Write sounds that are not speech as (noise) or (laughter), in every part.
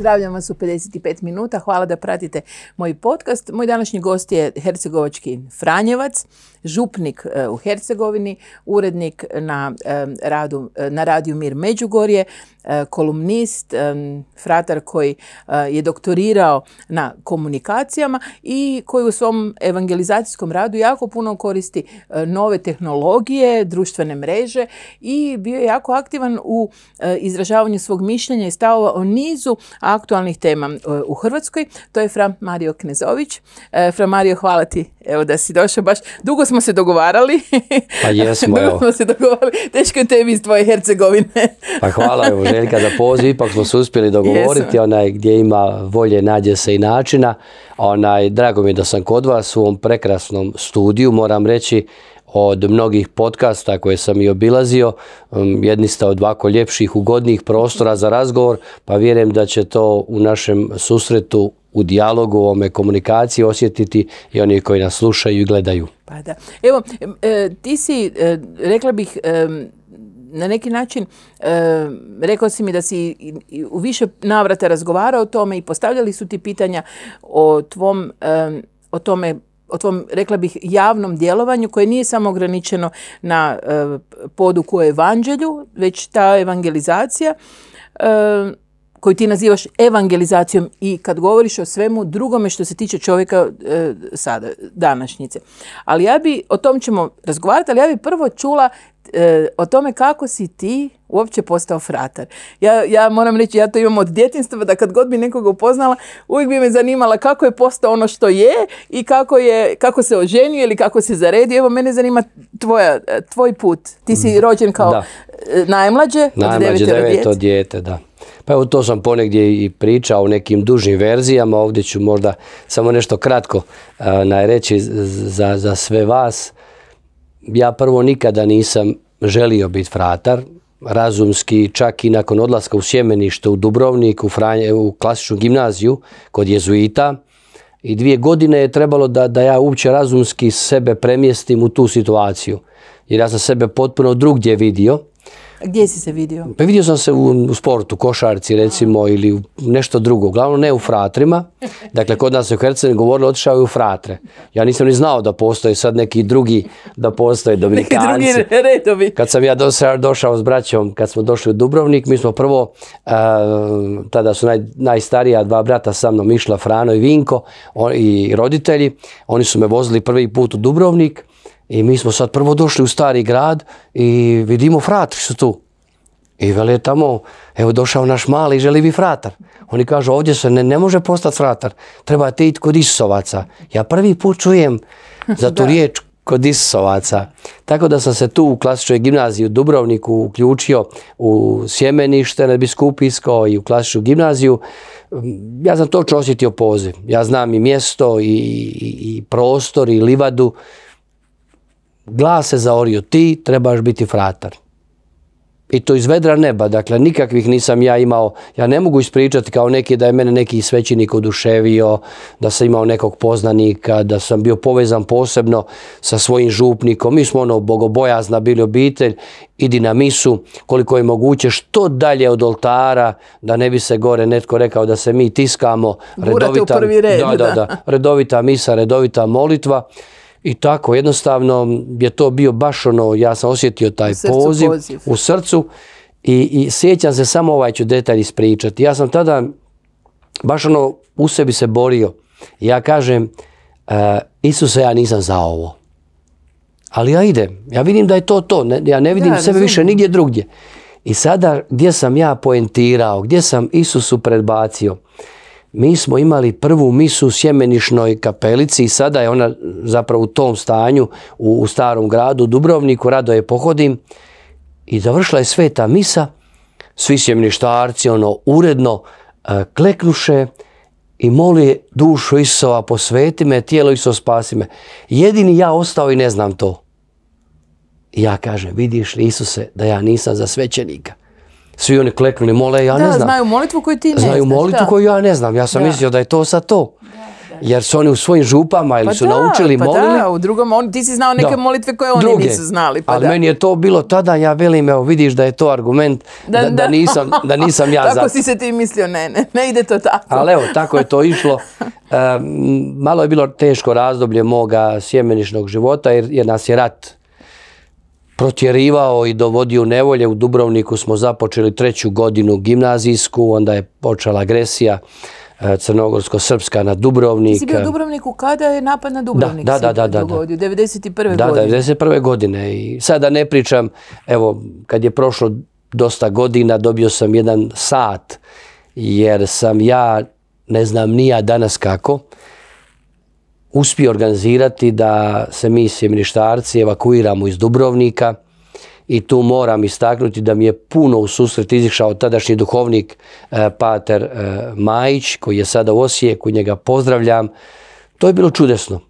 Pozdravljam vas u 55 minuta. Hvala da pratite moj podcast. Moj današnji gost je hercegovački Franjevac, župnik e, u Hercegovini, urednik na, e, radu, e, na radiju Mir Međugorje, kolumnist, fratar koji je doktorirao na komunikacijama i koji u svom evangelizacijskom radu jako puno koristi nove tehnologije, društvene mreže i bio je jako aktivan u izražavanju svog mišljenja i stavova o nizu aktualnih tema e, u Hrvatskoj. To je Fra Mario Knezović. E, fra Mario, hvala ti evo, da si došao baš. Dugo smo se dogovarali. Pa (laughs) jesmo, smo se dogovarali. Teško je tebi iz tvoje Hercegovine. Pa hvala, evo, Željka, za poziv. Ipak smo se uspjeli dogovoriti. Onaj, gdje ima volje, nađe se i načina. Onaj, drago mi je da sam kod vas u ovom prekrasnom studiju. Moram reći, od mnogih podcasta koje sam i obilazio. Um, jedni ste od ovako ljepših, ugodnijih prostora za razgovor, pa vjerujem da će to u našem susretu u dijalogu, u ovome komunikaciji osjetiti i oni koji nas slušaju i gledaju. Pa da. Evo, e, ti si, e, rekla bih, na neki način rekao si mi da si u više navrata razgovarao o tome i postavljali su ti pitanja o tvom o tome o tvom, rekla bih, javnom djelovanju koje nije samo ograničeno na eh, poduku o evanđelju, već ta evangelizacija eh, koju ti nazivaš evangelizacijom i kad govoriš o svemu drugome što se tiče čovjeka e, sada, današnjice. Ali ja bi, o tom ćemo razgovarati, ali ja bi prvo čula e, o tome kako si ti uopće postao fratar. Ja, ja moram reći, ja to imam od djetinstva, da kad god bi nekoga upoznala, uvijek bi me zanimala kako je postao ono što je i kako, je, kako se oženio ili kako se zaredio. Evo, mene zanima tvoja, e, tvoj put. Ti si mhm. rođen kao najmlađe, najmlađe od djete. da. Pa evo to sam ponegdje i pričao o nekim dužim verzijama, ovdje ću možda samo nešto kratko najreći za, sve vas. Ja prvo nikada nisam želio biti fratar, razumski, čak i nakon odlaska u sjemenište u Dubrovnik, u, klasičnu gimnaziju kod jezuita. I dvije godine je trebalo da, da ja uopće razumski sebe premjestim u tu situaciju. Jer ja sam sebe potpuno drugdje vidio gdje si se vidio? Pa vidio sam se u, sportu, košarci recimo ili u nešto drugo. Uglavnom ne u fratrima. (laughs) Dakle, kod nas je u Hercegovini govorilo otišao je u fratre. Ja nisam ni znao da postoje sad neki drugi, da postoje dominikanci. Kad sam ja došao, došao s braćom, kad smo došli u Dubrovnik, mi smo prvo, tada su naj, najstarija dva brata sa mnom išla, Frano i Vinko i roditelji. Oni su me vozili prvi put u Dubrovnik i mi smo sad prvo došli u stari grad i vidimo fratri su tu. I veli je tamo, evo došao naš mali i želi bi fratar. Oni kažu ovdje se ne, može postati fratar, treba ti iti kod Isusovaca. Ja prvi put čujem za (laughs) tu riječ kod Isusovaca. Tako da sam se tu u klasičnoj gimnaziji u Dubrovniku uključio u sjemenište biskupijsko i u klasičnu gimnaziju. Mm, ja sam točno osjetio poziv. Ja znam i mjesto i prostor i livadu glas se zaorio, ti trebaš biti fratar. I to iz vedra neba, dakle nikakvih nisam ja imao, ja ne mogu ispričati kao neki da je mene neki svećenik oduševio, da sam imao nekog poznanika, da sam bio povezan posebno sa svojim župnikom, mi smo ono bogobojazna bili obitelj, idi na misu koliko je moguće, što dalje od oltara, da ne bi se gore netko rekao da se mi tiskamo, redovita, u prvi red, da, da, da, redovita misa, redovita molitva. I tako, jednostavno je to bio baš ono, ja sam osjetio taj poziv, u srcu i, sjećam se samo ovaj ću detalj ispričati. Ja sam tada baš ono u sebi se borio. Ja kažem, e, Isuse ja nisam za ovo. Ali ja idem, ja vidim da je to to, ja ne vidim sebe više nigdje drugdje. I sada gdje sam ja poentirao, gdje sam Isusu predbacio, mi smo imali prvu misu u sjemenišnoj kapelici i sada je ona zapravo u tom stanju u, starom gradu Dubrovniku, rado je pohodim i završila je sveta misa, svi sjemeništarci ono uredno e, kleknuše i moli dušu Isova posveti me, tijelo Iso spasi me. Jedini ja ostao i ne znam to. ja kažem, vidiš li Isuse da ja nisam za svećenika svi oni kleknuli, mole, ja ne znam. znaju molitvu koju ti ne Znaju molitvu koju ja ne znam, ja sam mislio da je to sad to. Jer su oni u svojim župama ili pa su naučili pa Da, u drugom, ti si znao neke molitve koje oni nisu znali. Pa Ali meni je to bilo tada, ja velim, evo vidiš da je to argument da, nisam, ja (laughs) za... Tako si se ti mislio, ne, ne, ne ide to tako. Ali evo, tako je to išlo. (laughs) malo je bilo teško razdoblje moga sjemenišnog života jer, jer nas je rat protjerivao i dovodio nevolje. U Dubrovniku smo započeli treću godinu gimnazijsku, onda je počela agresija e, crnogorsko-srpska na Dubrovnik. Ti u Dubrovniku kada je napad na Dubrovnik? Da, da, da. godine. godine. I sada ne pričam, evo, kad je prošlo dosta godina, dobio sam jedan sat, jer sam ja, ne znam nija danas kako, uspio organizirati da se mi ministarci evakuiramo iz Dubrovnika i tu moram istaknuti da mi je puno u susret izišao tadašnji duhovnik e, Pater e, Majić koji je sada u Osijeku, njega pozdravljam. To je bilo čudesno.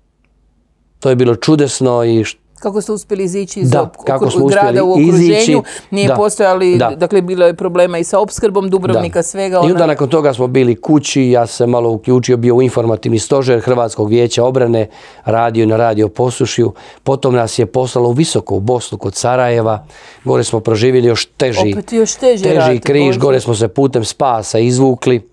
To je bilo čudesno i kako ste uspjeli izići iz kako grada u okruženju, nije postojali, dakle bilo je problema i sa opskrbom Dubrovnika, svega. I onda nakon toga smo bili kući, ja sam malo uključio, bio u informativni stožer Hrvatskog vijeća obrane, radio na radio Posušju, potom nas je poslalo u Visoko, u Bosnu, kod Sarajeva, gore smo proživjeli još teži, teži, križ, gore smo se putem spasa izvukli.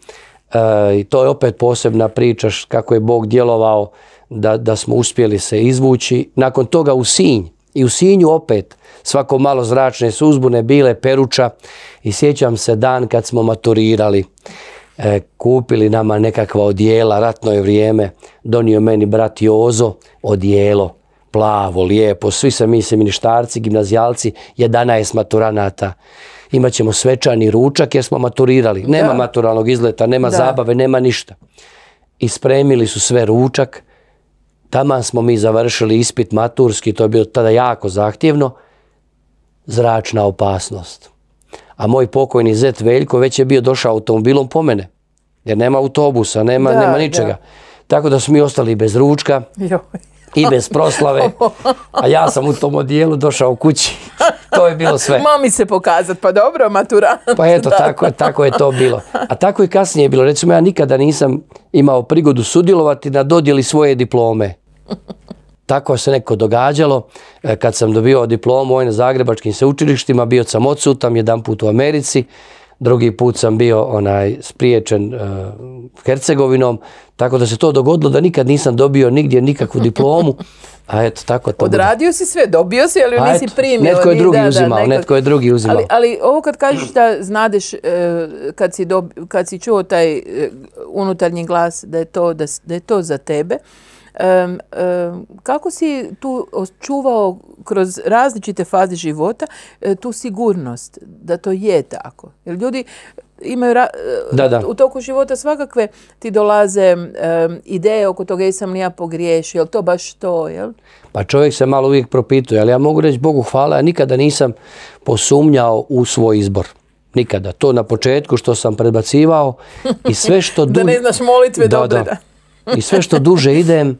E, I to je opet posebna priča kako je Bog djelovao da, smo uspjeli se izvući. Nakon toga u Sinj i u Sinju opet svako malo zračne suzbune bile peruča i sjećam se dan kad smo maturirali. E, kupili nama nekakva odijela, ratno je vrijeme, donio meni brat Jozo odijelo, plavo, lijepo, svi se mi ministarci, gimnazijalci, 11 maturanata. Imaćemo svečani ručak jer smo maturirali. Nema maturalnog izleta, nema zabave, nema ništa. I spremili su sve ručak Taman smo mi završili ispit maturski, to je bilo tada jako zahtjevno, zračna opasnost. A moj pokojni zet Veljko već je bio došao automobilom po mene. Jer nema autobusa, nema, ničega. Tako da smo mi ostali bez ručka. Joj i bez proslave, a ja sam u tom odijelu došao kući. To je bilo sve. Mami se pokazat, pa dobro, matura. Pa eto, tako, tako je to bilo. A tako i kasnije bilo. Recimo, ja nikada nisam imao prigodu sudjelovati na dodjeli svoje diplome. Tako se neko događalo. E, kad sam dobio diplomu ovaj na zagrebačkim sveučilištima, bio sam odsutan jedan put u Americi drugi put sam bio onaj spriječen e, Hercegovinom, tako da se to dogodilo da nikad nisam dobio nigdje nikakvu diplomu. (laughs) A eto, tako to Odradio si sve, dobio si, ali nisi primio. Netko je drugi da, uzimao, netko je drugi uzimao. Ali, ali ovo kad kažeš da znadeš, e, kad, si dobi, kad si čuo taj e, unutarnji glas, da je to, da je to za tebe, kako si tu čuvao kroz različite faze života e, tu sigurnost da to je tako? Jer ljudi imaju e, u toku života svakakve ti dolaze ideje oko toga jesam li ja pogriješio, jel to baš to, Pa čovjek se malo uvijek propituje, ali ja mogu reći Bogu hvala, ja nikada nisam posumnjao u svoj izbor. Nikada. To na početku što sam predbacivao i sve što... Duže... (laughs) da ne znaš molitve, I sve što duže idem, (laughs)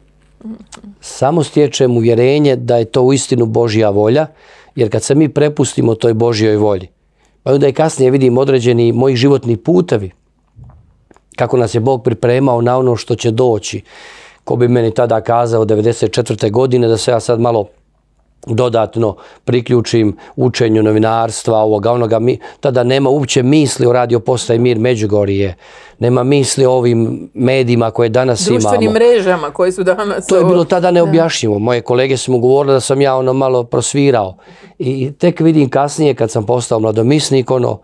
Samo stječem uvjerenje da je to uistinu Božja volja, jer kad se mi prepustimo toj Božjoj volji, pa onda i kasnije vidim određeni moji životni putavi kako nas je Bog pripremao na ono što će doći. Ko bi meni tada kazao 94. godine da se ja sad malo dodatno priključim učenju novinarstva, ovoga, onoga, mi, tada nema uopće misli o radio postaj Mir Međugorije, nema misli o ovim medijima koje danas Društvenim imamo. Društvenim mrežama koje su danas... To je bilo tada neobjašnjivo. Moje kolege su mu govorili da sam ja ono malo prosvirao. I tek vidim kasnije kad sam postao mladomisnik, ono,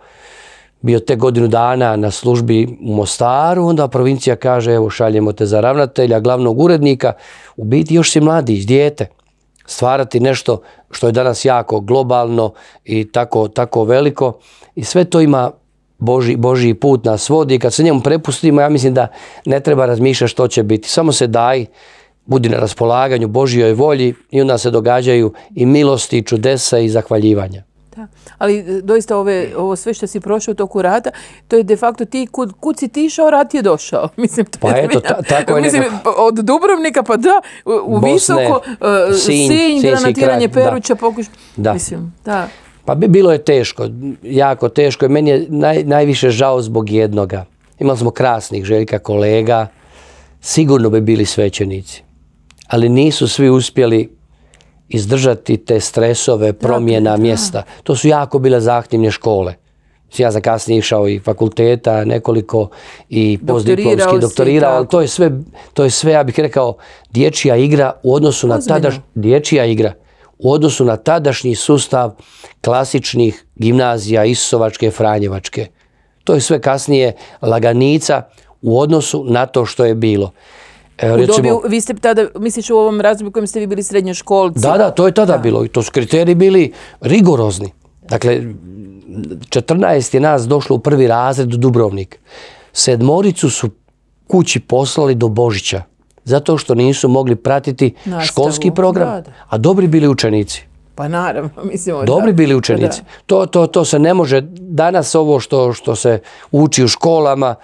bio te godinu dana na službi u Mostaru, onda provincija kaže evo šaljemo te za ravnatelja, glavnog urednika, u biti još si mladić, dijete stvarati nešto što je danas jako globalno i tako, tako veliko i sve to ima Boži, Božiji put nas vodi i kad se njemu prepustimo, ja mislim da ne treba razmišljati što će biti. Samo se daj, budi na raspolaganju Božijoj volji i onda se događaju i milosti, i čudesa i zahvaljivanja. Ali e, doista ove, ovo sve što si prošao u toku rata, to je de facto ti kud, tišao si rat je došao. (laughs) Mislim, pa tako mislim, Od Dubrovnika pa da, u Visoko, e, Sinj, granatiranje Peruća, da. pokuš... Mislim, da. Pa bilo je teško, jako teško. Meni je naj, najviše žao zbog jednoga. Imali smo krasnih željka kolega, sigurno bi bili svećenici. Ali nisu svi uspjeli izdržati te stresove promjena mjesta. To su jako bile zahtjevne škole. Ja sam kasnije išao i fakulteta nekoliko i postdiplomski doktorirao, ali to je, sve, ja bih rekao, dječija igra u odnosu na tadašnji... Dječija igra u odnosu na tadašnji sustav klasičnih gimnazija Isovačke, Franjevačke. To je sve kasnije laganica u odnosu na to što je bilo u vi ste tada, misliš u ovom razdoblju u kojem ste vi bili srednjoškolci? Da, da, to je tada bilo i to su kriteriji bili rigorozni. Dakle, 14 je nas došlo u prvi razred u Dubrovnik. Sedmoricu su kući poslali do Božića, zato što nisu mogli pratiti školski program, a dobri bili učenici. Pa naravno, (laughs) Dobri bili (laughs) učenici. To, to, to se ne može, danas ovo što, što se uči u školama,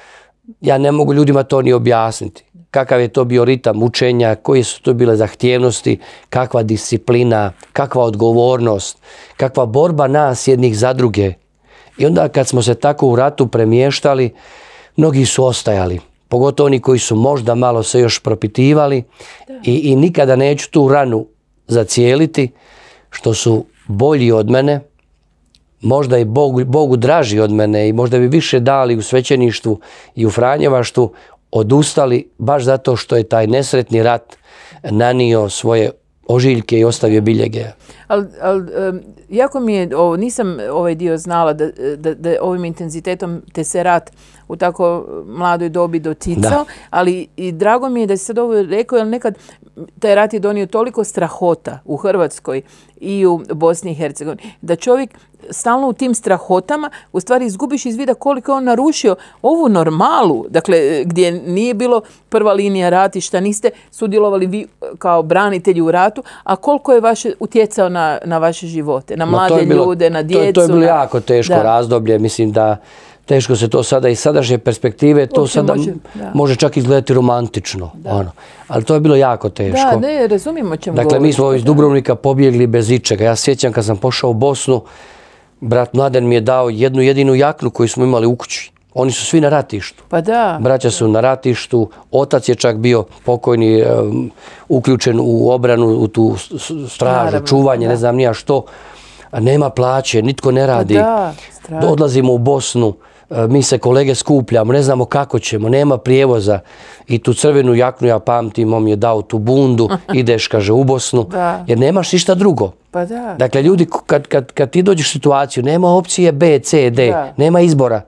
ja ne mogu ljudima to ni objasniti kakav je to bio ritam učenja, koje su to bile zahtjevnosti, kakva disciplina, kakva odgovornost, kakva borba nas jednih za druge. I onda kad smo se tako u ratu premještali, mnogi su ostajali. Pogotovo oni koji su možda malo se još propitivali i, i nikada neću tu ranu zacijeliti, što su bolji od mene, možda i Bogu, Bogu draži od mene i možda bi više dali u svećeništvu i u Franjevaštu odustali baš zato što je taj nesretni rat nanio svoje ožiljke i ostavio biljege. Ali al, Jako mi je, nisam ovaj dio znala da, da, da ovim intenzitetom te se rat u tako mladoj dobi doticao, ali i drago mi je da si sad ovo rekao, jer nekad taj rat je donio toliko strahota u Hrvatskoj i u Bosni i Hercegovini, da čovjek stalno u tim strahotama u stvari izgubiš iz vida koliko je on narušio ovu normalu, dakle gdje nije bilo prva linija ratišta, niste sudjelovali vi kao branitelji u ratu, a koliko je vaše utjecao na, na vaše živote, na mlade ljude, na djecu. To, je bilo jako teško razdoblje, mislim da teško se to sada iz sadašnje perspektive, to sada može, čak izgledati romantično, ono. ali to je bilo jako teško. Da, ne, čemu Dakle, mi smo iz Dubrovnika pobjegli bez ičega. Ja sjećam kad sam pošao u Bosnu, brat Mladen mi je dao jednu jedinu jaknu koju smo imali u kući. Oni su svi na ratištu. Pa da. Braća su na ratištu, otac je čak bio pokojni, uključen u obranu, u tu stražu, Naravno, čuvanje, ne znam nija što nema plaće, nitko ne radi. Pa Odlazimo u Bosnu, e, mi se kolege skupljamo, ne znamo kako ćemo, nema prijevoza. I tu crvenu jaknu ja pamtim, on je dao tu bundu, (laughs) ideš, kaže, u Bosnu, jer nemaš ništa drugo. Pa dakle, ljudi, kad, ti dođeš u situaciju, nema opcije B, C, D, nema izbora.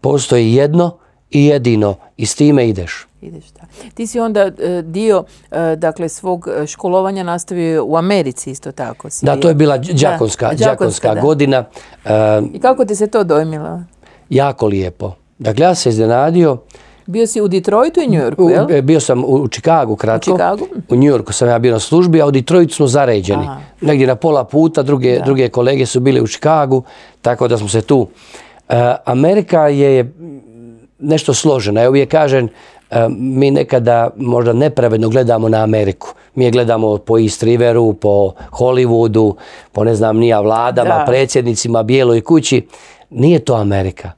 Postoji jedno i jedino i s time ideš. Ideš, da. Ti si onda e, dio e, dakle, svog e, školovanja nastavio u Americi isto tako. da, to je bila džakonska, da, godina. I kako ti se to dojmilo? Jako lijepo. Dakle, ja se iznenadio. Bio si u Detroitu i New Yorku, jel? Bio sam u Chicagu kratko. U U New Yorku sam ja bio na službi, a u Detroitu smo zaređeni. Negdje na pola puta, druge, kolege su bile u Chicagu, tako da smo se tu. Amerika je nešto složena. Ja uvijek kažem, E, mi nekada možda nepravedno gledamo na Ameriku. Mi je gledamo po East Riveru, po Hollywoodu, po ne znam nija vladama, predsjednicima, bijeloj kući. Nije to Amerika.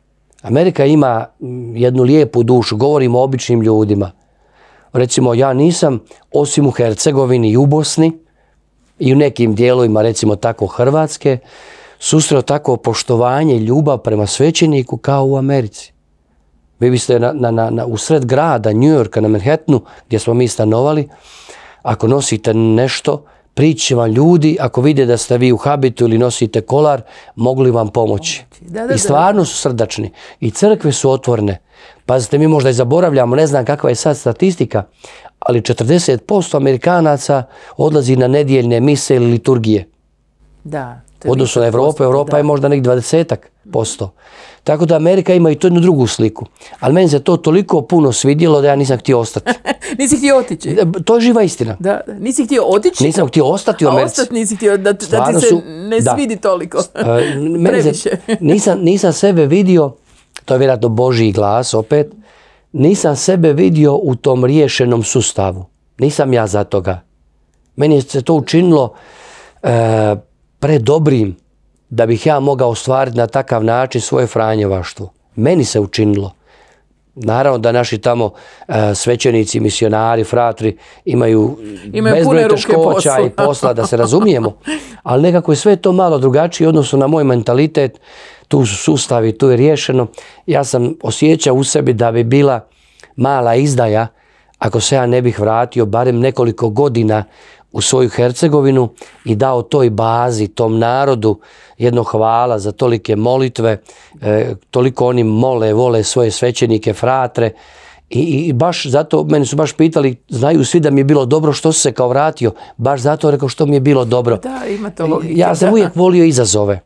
Amerika ima jednu lijepu dušu, govorimo o običnim ljudima. Recimo ja nisam, osim u Hercegovini i u Bosni i u nekim dijelovima, recimo tako Hrvatske, susreo tako poštovanje, ljubav prema svećeniku kao u Americi. Vi biste na, na, na, u sred grada New Yorka, na Manhattanu, gdje smo mi stanovali, ako nosite nešto, prići vam ljudi, ako vide da ste vi u habitu ili nosite kolar, mogli vam pomoći. I stvarno su srdačni. I crkve su otvorene. Pazite, mi možda i zaboravljamo, ne znam kakva je sad statistika, ali 40% Amerikanaca odlazi na nedjeljne mise ili liturgije. Da. Odnosno na Evropu, Evropa je možda nekih 20%. posto. Tako da Amerika ima i to jednu drugu sliku. Ali meni se to toliko puno svidjelo da ja nisam htio ostati. (laughs) nisi htio otići? E, to je živa istina. Da, nisi htio otići? Nisam htio ostati u Americi. A ostati nisi htio, da, ti se ne svidi toliko. E, (laughs) Previše. (laughs) nisam, sebe vidio, to je vjerojatno Božji glas opet, nisam sebe vidio u tom riješenom sustavu. Nisam ja za toga. Meni se to učinilo e, predobrim da bih ja mogao ostvariti na takav način svoje franjevaštvo. Meni se učinilo. Naravno da naši tamo e, svećenici, misionari, fratri imaju, imaju bezbroj teškoća i posla, da se razumijemo. Ali nekako je sve to malo drugačije odnosno na moj mentalitet. Tu su sustavi, tu je riješeno. Ja sam osjećao u sebi da bi bila mala izdaja ako se ja ne bih vratio barem nekoliko godina u svoju Hercegovinu i dao toj bazi, tom narodu jedno hvala za tolike molitve, e, toliko oni mole, vole svoje svećenike, fratre I, baš zato, meni su baš pitali, znaju svi da mi je bilo dobro što se kao vratio, baš zato rekao što mi je bilo dobro. Da, ima to Ja sam uvijek volio izazove.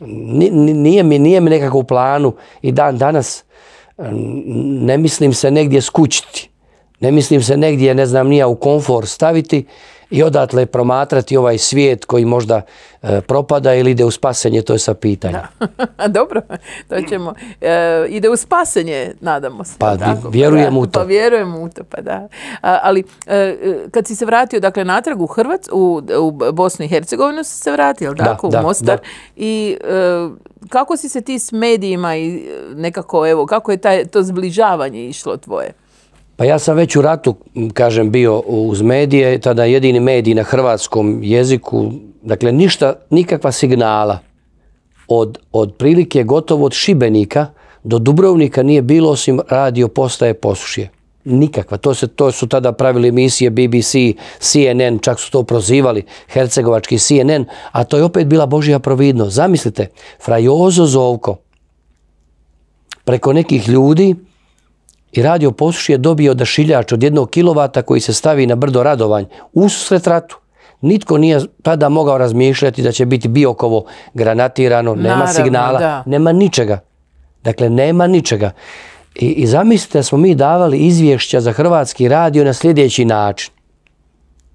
Nije mi, nije mi nekako u planu i dan danas ne mislim se negdje skućiti. Ne mislim se negdje, ne znam, nija u komfor staviti i odatle promatrati ovaj svijet koji možda e, propada ili ide u spasenje, to je sa pitanja. (laughs) Dobro, to ćemo. E, ide u spasenje, nadamo se. Pa vjerujem pa u to. Pa vjerujem u to, pa da. ali e, kad si se vratio, dakle, natrag u Hrvatsku, u, Bosnu i Hercegovinu si se vratio, da, u Mostar. I kako si se ti s medijima i nekako, evo, kako je to zbližavanje išlo tvoje? Pa ja sam već u ratu, kažem, bio uz medije, tada jedini mediji na hrvatskom jeziku, dakle ništa, nikakva signala od, od prilike gotovo od Šibenika do Dubrovnika nije bilo osim radio postaje posušje. Nikakva. To, se, to su tada pravili emisije BBC, CNN, čak su to prozivali, hercegovački CNN, a to je opet bila božija providnost. Zamislite, Frajozo Zovko preko nekih ljudi i radio posuši je dobio šiljač od jednog kilovata koji se stavi na brdo radovanj susret ratu. Nitko nije tada mogao razmišljati da će biti biokovo granatirano, nema signala, nema ničega. Dakle, nema ničega. I, I zamislite da smo mi davali izvješća za Hrvatski radio na sljedeći način.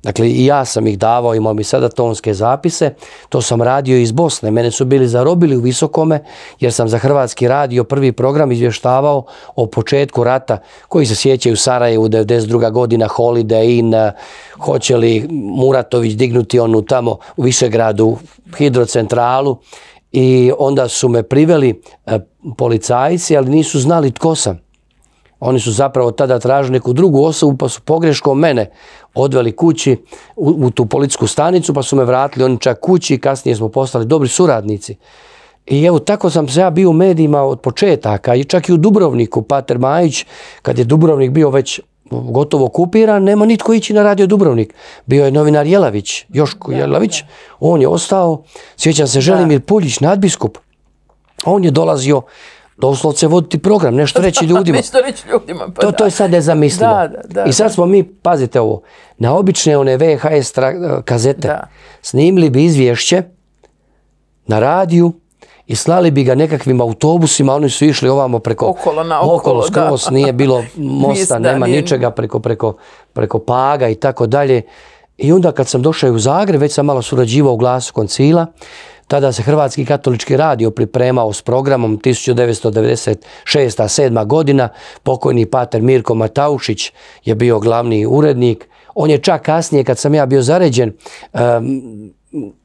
Dakle, i ja sam ih davao, imao mi sada tonske zapise. To sam radio iz Bosne. Mene su bili zarobili u Visokome, jer sam za Hrvatski radio prvi program izvještavao o početku rata, koji se sjećaju Sarajevu, 92. godina, Holiday Inn, eh, hoće li Muratović dignuti onu tamo u Višegradu, hidrocentralu. I onda su me priveli eh, policajci, ali nisu znali tko sam. Oni su zapravo tada tražili neku drugu osobu pa su pogreško mene odveli kući u, tu policijsku stanicu pa su me vratili oni čak kući i kasnije smo postali dobri suradnici. I evo tako sam se ja bio u medijima od početaka i čak i u Dubrovniku. Pater Majić, kad je Dubrovnik bio već gotovo okupiran, nema nitko ići na radio Dubrovnik. Bio je novinar Jelavić, Joško Jelavić, on je ostao, sjećam se Želimir Puljić, nadbiskup. On je dolazio doslovce voditi program, nešto (laughs) reći ljudima. nešto reći ljudima, pa da. to je sad nezamislivo. Da, da, I sad smo mi, pazite ovo, na obične one VHS e, kazete snimili bi izvješće na radiju i slali bi ga nekakvim autobusima, oni su išli ovamo preko okolo, na okolo, okolo skroz nije bilo (laughs) mosta, nema ničega preko, preko paga i tako dalje. I onda kad sam došao u Zagreb, već sam malo surađivao u glasu koncila, tada se Hrvatski katolički radio pripremao s programom 1996. godina. Pokojni pater Mirko Mataušić je bio glavni urednik. On je čak kasnije, kad sam ja bio zaređen,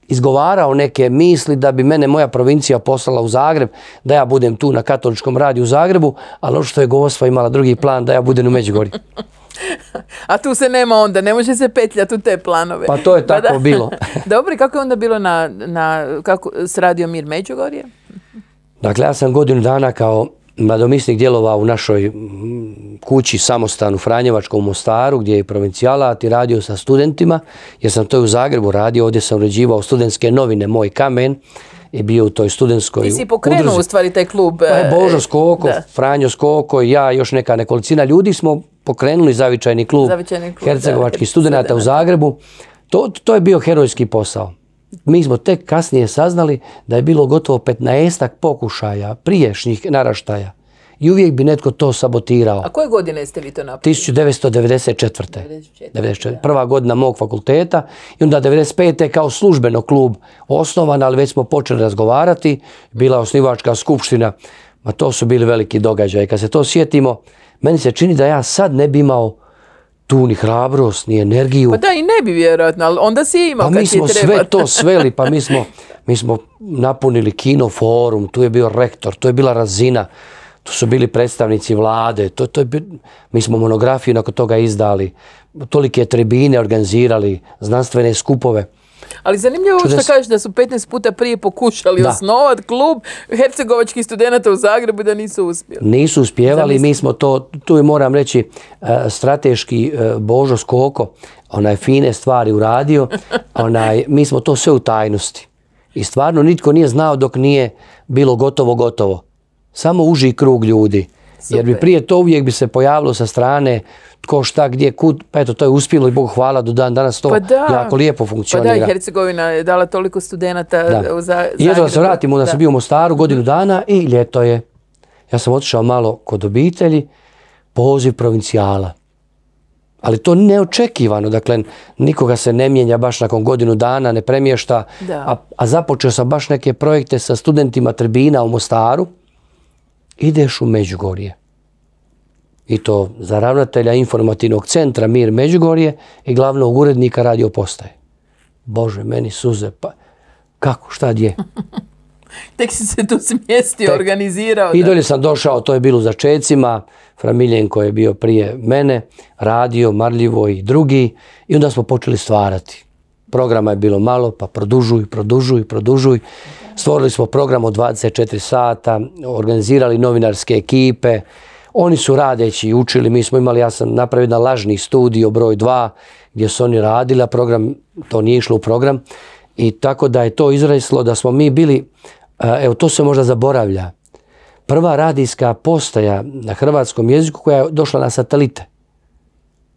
izgovarao neke misli da bi mene moja provincija poslala u Zagreb, da ja budem tu na katoličkom radiju u Zagrebu, ali ono što je Gospa imala drugi plan da ja budem u Međugorju. (laughs) A tu se nema onda, ne može se petljati u te planove. Pa to je (laughs) pa tako bilo. (laughs) Dobro, kako je onda bilo na, na kako s Radio Mir Međugorje? Dakle, ja sam godinu dana kao mladomisnik djelovao u našoj kući samostan u Franjevačkom Mostaru gdje je provincijalat i radio sa studentima jer sam to i u Zagrebu radio, ovdje sam uređivao studentske novine Moj kamen i bio u toj studentskoj udruzi. si pokrenuo u stvari taj klub. Pa je e, Božo Skoko, Franjo Skoko, ja još neka nekolicina ljudi smo pokrenuli zavičajni klub, Hercegovačkih studenata u Zagrebu. To, je bio herojski posao. Mi smo tek kasnije saznali da je bilo gotovo 15 pokušaja priješnjih naraštaja. I uvijek bi netko to sabotirao. A koje godine ste vi to napravili? 1994. Prva godina mog fakulteta i onda je kao službeno klub osnovan, ali već smo počeli razgovarati. Bila osnivačka skupština. Ma to su bili veliki događaj. Kad se to sjetimo, meni se čini da ja sad ne bi imao tu ni hrabrost, ni energiju. Pa da i ne bi vjerojatno, ali onda si je imao pa mi smo sve to (laughs) sveli, pa mi smo, mi smo napunili kino forum, tu je bio rektor, to je bila razina, tu su bili predstavnici vlade, to, je mi smo monografiju nakon toga izdali, tolike tribine organizirali, znanstvene skupove. Ali zanimljivo što kažeš da su 15 puta prije pokušali osnovati klub hercegovačkih studenata u Zagrebu da nisu uspjeli. Nisu uspjevali, mi smo to, tu moram reći, e, strateški e, Božo Skoko, onaj fine stvari uradio, (laughs) onaj, mi smo to sve u tajnosti. I stvarno nitko nije znao dok nije bilo gotovo gotovo. Samo uži krug ljudi. Jer bi prije to uvijek bi se pojavilo sa strane tko šta gdje kud, pa eto to je uspjelo i Bog hvala do dan danas to pa jako lijepo funkcionira. Pa da, Hercegovina je dala toliko studenata za e, za I jedno, da se vratimo, onda sam bio u Mostaru godinu dana i ljeto je. Ja sam otišao malo kod obitelji, poziv provincijala. Ali to neočekivano, dakle nikoga se ne mijenja baš nakon godinu dana, ne premješta, A, a započeo sam baš neke projekte sa studentima Trbina u Mostaru, ideš u Međugorje. I to za ravnatelja informativnog centra Mir Međugorje i glavnog urednika radio postaje. Bože, meni suze, pa kako, šta dje? (laughs) Tek si se tu smjestio, organizirao. I dolje sam došao, to je bilo za čecima, Framiljen koji je bio prije mene, radio, marljivo i drugi. I onda smo počeli stvarati. Programa je bilo malo, pa produžuj, produžuj, produžuj. Stvorili smo program od 24 sata, organizirali novinarske ekipe. Oni su radeći i učili, mi smo imali, ja sam napravio jedan lažni studio broj 2 gdje su oni radili, a program, to nije išlo u program. I tako da je to izraslo da smo mi bili, eh, evo to se možda zaboravlja, prva radijska postaja na hrvatskom jeziku koja je došla na satelite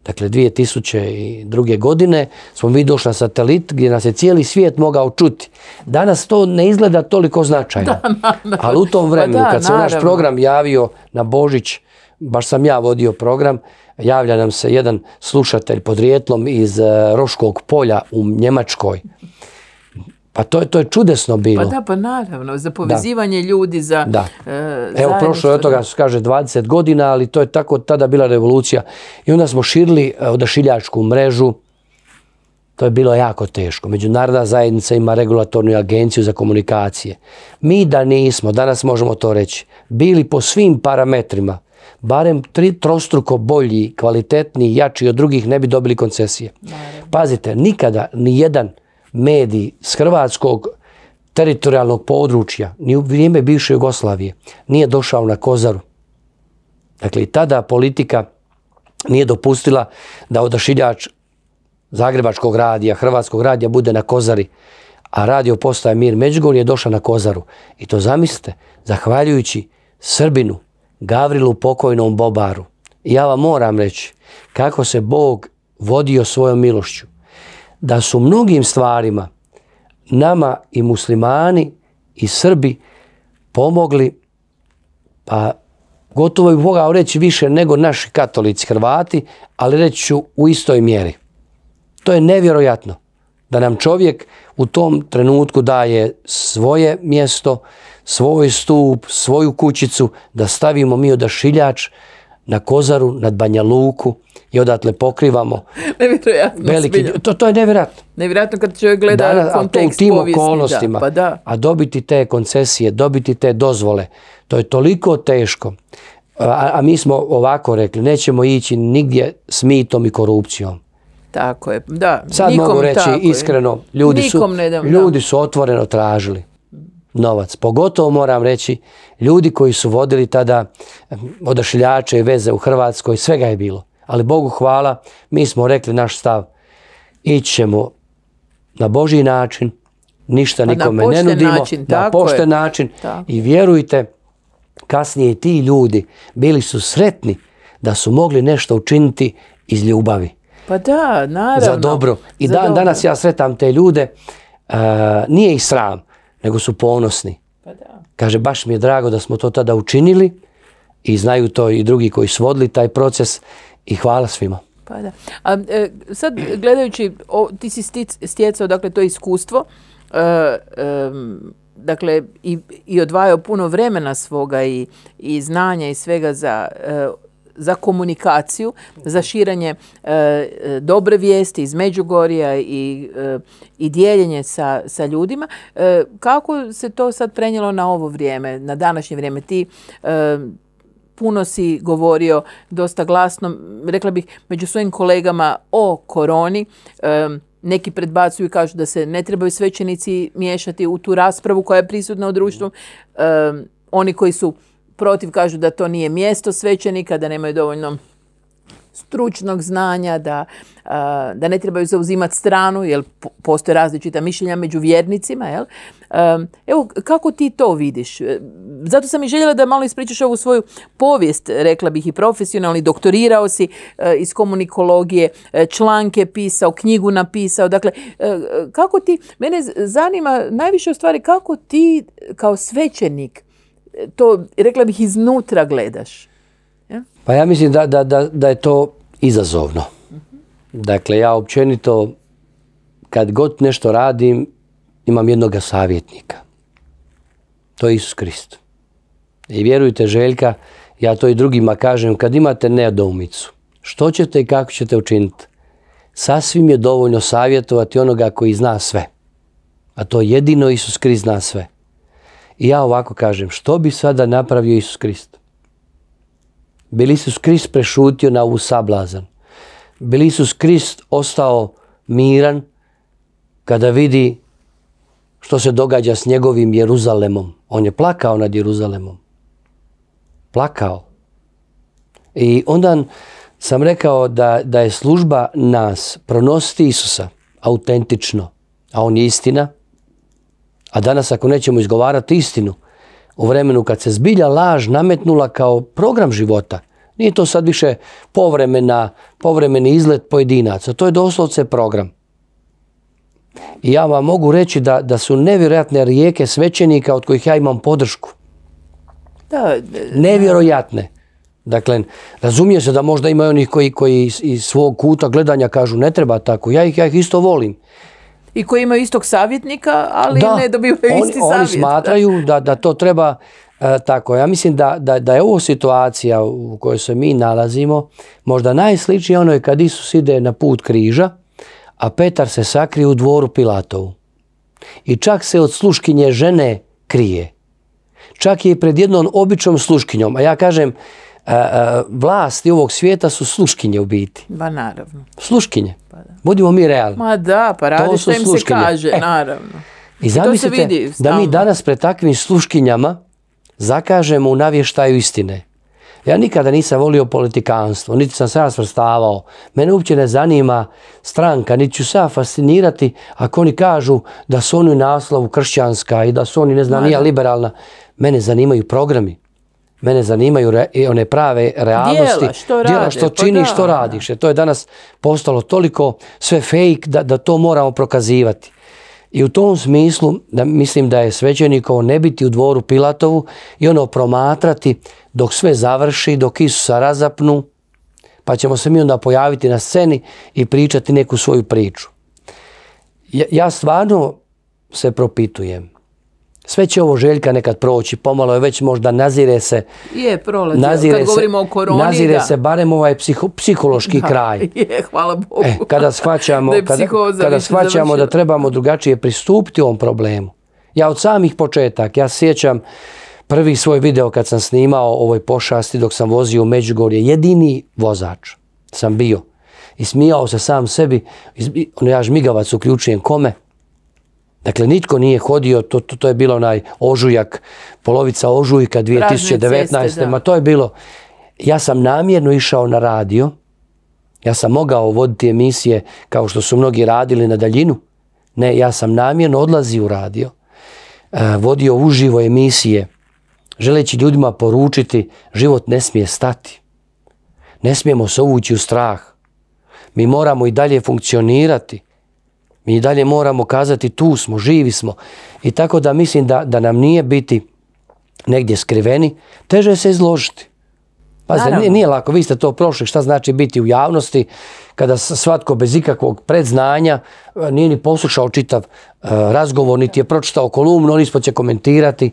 dakle 2002. godine, smo mi došli na satelit gdje nas je cijeli svijet mogao čuti. Danas to ne izgleda toliko značajno, ali u tom vremenu pa kad se naš program javio na Božić, baš sam ja vodio program, javlja nam se jedan slušatelj podrijetlom iz eh, Roškog polja u Njemačkoj pa to je, to je čudesno bilo. Pa da, pa naravno, za povezivanje ljudi, za da. E, Evo, prošlo je od toga, kaže, 20 godina, ali to je tako tada bila revolucija. I onda smo širili e, odašiljačku mrežu, to je bilo jako teško. Međunarodna zajednica ima regulatornu agenciju za komunikacije. Mi da nismo, danas možemo to reći, bili po svim parametrima, barem tri trostruko bolji, kvalitetniji, jači od drugih, ne bi dobili koncesije. Pazite, nikada ni jedan mediji s hrvatskog teritorijalnog područja, ni u vrijeme bivše Jugoslavije, nije došao na Kozaru. Dakle, i tada politika nije dopustila da odašiljač Zagrebačkog radija, Hrvatskog radija bude na Kozari, a radio postaje Mir Međugorje je došao na Kozaru. I to zamislite, zahvaljujući Srbinu, Gavrilu pokojnom Bobaru. I ja vam moram reći kako se Bog vodio svojom milošću da su mnogim stvarima nama i muslimani i Srbi pomogli, pa gotovo bi mogao reći više nego naši katolici Hrvati, ali reći ću u istoj mjeri. To je nevjerojatno da nam čovjek u tom trenutku daje svoje mjesto, svoj stup, svoju kućicu, da stavimo mi odašiljač, na Kozaru, nad Banja Luku i odatle pokrivamo. Veliki, to, to je nevjerojatno. Nevjerojatno kad čovjek gleda Danas, kontekst to u tim pa okolnostima. A dobiti te koncesije, dobiti te dozvole, to je toliko teško. A, mi smo ovako rekli, nećemo ići nigdje s mitom i korupcijom. Tako je, da. Sad mogu reći iskreno, ljudi su otvoreno tražili novac. Pogotovo moram reći, ljudi koji su vodili tada eh, odašljače i veze u Hrvatskoj, svega je bilo. Ali Bogu hvala, mi smo rekli naš stav. Ićemo na božji način, ništa pa nikome ne nudimo, na pošten način. I vjerujte, kasnije i ti ljudi bili su sretni da su mogli nešto učiniti iz ljubavi. Pa da, naravno. Za dobro. I dan danas ja sretam te ljude, eh, nije ih sram nego su ponosni. Pa Kaže, baš mi je drago da smo to tada učinili i znaju to i drugi koji su vodili taj proces i hvala svima. Pa da. A, e, sad gledajući, o, ti si stjecao dakle, to iskustvo, e, e, dakle i, i odvajao puno vremena svoga i, i znanja i svega za za komunikaciju, za širenje e, e, dobre vijesti iz Međugorja i, e, i dijeljenje sa, sa ljudima. kako se to sad prenijelo na ovo vrijeme, na današnje vrijeme? Ti puno si govorio dosta glasno, rekla bih, među svojim kolegama o koroni. Neki predbacuju i kažu da se ne trebaju svećenici miješati u tu raspravu koja je prisutna u društvu. Oni koji su protiv kažu da to nije mjesto svećenika, da nemaju dovoljno stručnog znanja, da, da ne trebaju zauzimati stranu, jer postoje različita mišljenja među vjernicima. Jel? Evo, kako ti to vidiš? Zato sam i željela da malo ispričaš ovu svoju povijest, rekla bih i profesionalni, doktorirao si e, iz komunikologije, e, članke pisao, knjigu napisao. Dakle, e, kako ti, mene zanima najviše u stvari kako ti kao svećenik to, rekla bih, iznutra gledaš. Pa ja mislim da, je to izazovno. Dakle, ja općenito, kad god nešto radim, imam jednoga savjetnika. To je Isus Krist. I vjerujte, Željka, ja to i drugima kažem, kad imate nedoumicu, što ćete i kako ćete učiniti? Sasvim je dovoljno savjetovati onoga koji zna sve. A to jedino Isus Krist zna sve. I ja ovako kažem, što bi sada napravio Isus Krist? Bi Isus Krist prešutio na ovu sablazan? Bi Isus Krist ostao miran kada vidi što se događa s njegovim Jeruzalemom? On je plakao nad Jeruzalemom. Plakao. I onda sam rekao da, da je služba nas pronositi Isusa autentično, a on je istina, a danas ako nećemo izgovarati istinu, u vremenu kad se zbilja laž nametnula kao program života, nije to sad više povremena, povremeni izlet pojedinaca, to je doslovce program. I ja vam mogu reći da, da su nevjerojatne rijeke svećenika od kojih ja imam podršku. Da, Nevjerojatne. Dakle, razumije se da možda imaju onih koji, koji iz svog kuta gledanja kažu ne treba tako, ja ih, ja ih isto volim i koji imaju istog savjetnika, ali da, ne dobivaju isti savjet. Oni smatraju da, da to treba e, tako. Ja mislim da, da, da je ovo situacija u kojoj se mi nalazimo možda najsličnije ono je kad Isus ide na put križa, a Petar se sakrije u dvoru Pilatovu. I čak se od sluškinje žene krije. Čak je i pred jednom običnom sluškinjom. A ja kažem, e, e, vlasti ovog svijeta su sluškinje u biti. Ba naravno. Sluškinje. Pa da. Budimo mi realni. Ma da, pa radi što im se kaže, e, naravno. I, zamislite da mi danas pred takvim sluškinjama zakažemo u navještaju istine. Ja nikada nisam volio politikanstvo, niti sam se ja svrstavao. Mene uopće ne zanima stranka, niti ću se ja fascinirati ako oni kažu da su oni u naslovu kršćanska i da su oni, ne znam, nije liberalna. Mene zanimaju programi. Mene zanimaju one prave realnosti, djela što, što pa čini, što radiš. to je danas postalo toliko sve fake da, to moramo prokazivati. I u tom smislu mislim da je svećenikovo ne biti u dvoru Pilatovu i ono promatrati dok sve završi, dok Isusa razapnu, pa ćemo se mi onda pojaviti na sceni i pričati neku svoju priču. Ja, ja stvarno se propitujem sve će ovo željka nekad proći, pomalo je već možda nazire se. Je, prolazi, nazire se, govorimo o Nazire se barem ovaj psihološki kraj. (laughs) Je, hvala Bogu. E, kada shvaćamo, (laughs) da, kada, kada shvaćamo da trebamo drugačije pristupiti ovom problemu. Ja od samih početak, ja sjećam prvi svoj video kad sam snimao ovoj pošasti dok sam vozio u Međugorje, jedini vozač sam bio. I smijao se sam sebi, ono ja žmigavac uključujem kome, Dakle, nitko nije hodio, to, to, to je bilo onaj ožujak, polovica ožujka 2019. Ma to je bilo, ja sam namjerno išao na radio, ja sam mogao voditi emisije kao što su mnogi radili na daljinu. Ne, ja sam namjerno odlazio u radio, e, vodio uživo emisije, želeći ljudima poručiti život ne smije stati. Ne smijemo se uvući u strah. Mi moramo i dalje funkcionirati. Mi dalje moramo kazati tu smo, živi smo. I tako da mislim da, da nam nije biti negdje skriveni, teže se izložiti. Pa nije, nije lako, vi ste to prošli, šta znači biti u javnosti, kada svatko bez ikakvog predznanja e, nije ni poslušao čitav e, razgovor, niti je pročitao kolumnu, on ispod će komentirati.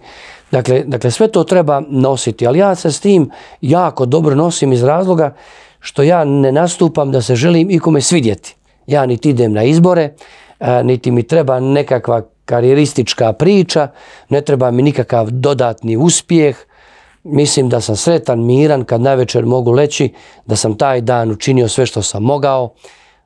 Dakle, dakle, sve to treba nositi, ali ja se s tim jako dobro nosim iz razloga što ja ne nastupam da se želim ikome svidjeti. Ja niti idem na izbore, e, niti mi treba nekakva karijeristička priča, ne treba mi nikakav dodatni uspjeh. Mislim da sam sretan, miran kad navečer mogu leći da sam taj dan učinio sve što sam mogao,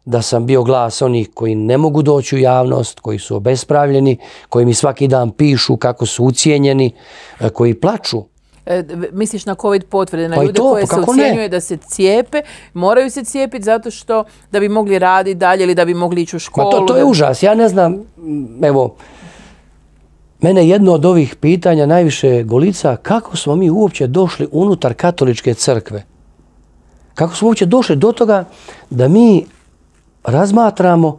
da sam bio glas onih koji ne mogu doći u javnost, koji su obespravljeni, koji mi svaki dan pišu kako su ucijenjeni, e, koji plaču E, misliš na covid potvrde, na pa ljude koje pa se ocjenjuje da se cijepe, moraju se cijepiti zato što da bi mogli raditi dalje ili da bi mogli ići u školu. to, je užas, ja ne znam, mm, evo, mene jedno od ovih pitanja najviše golica, kako smo mi uopće došli unutar katoličke crkve? Kako smo uopće došli do toga da mi razmatramo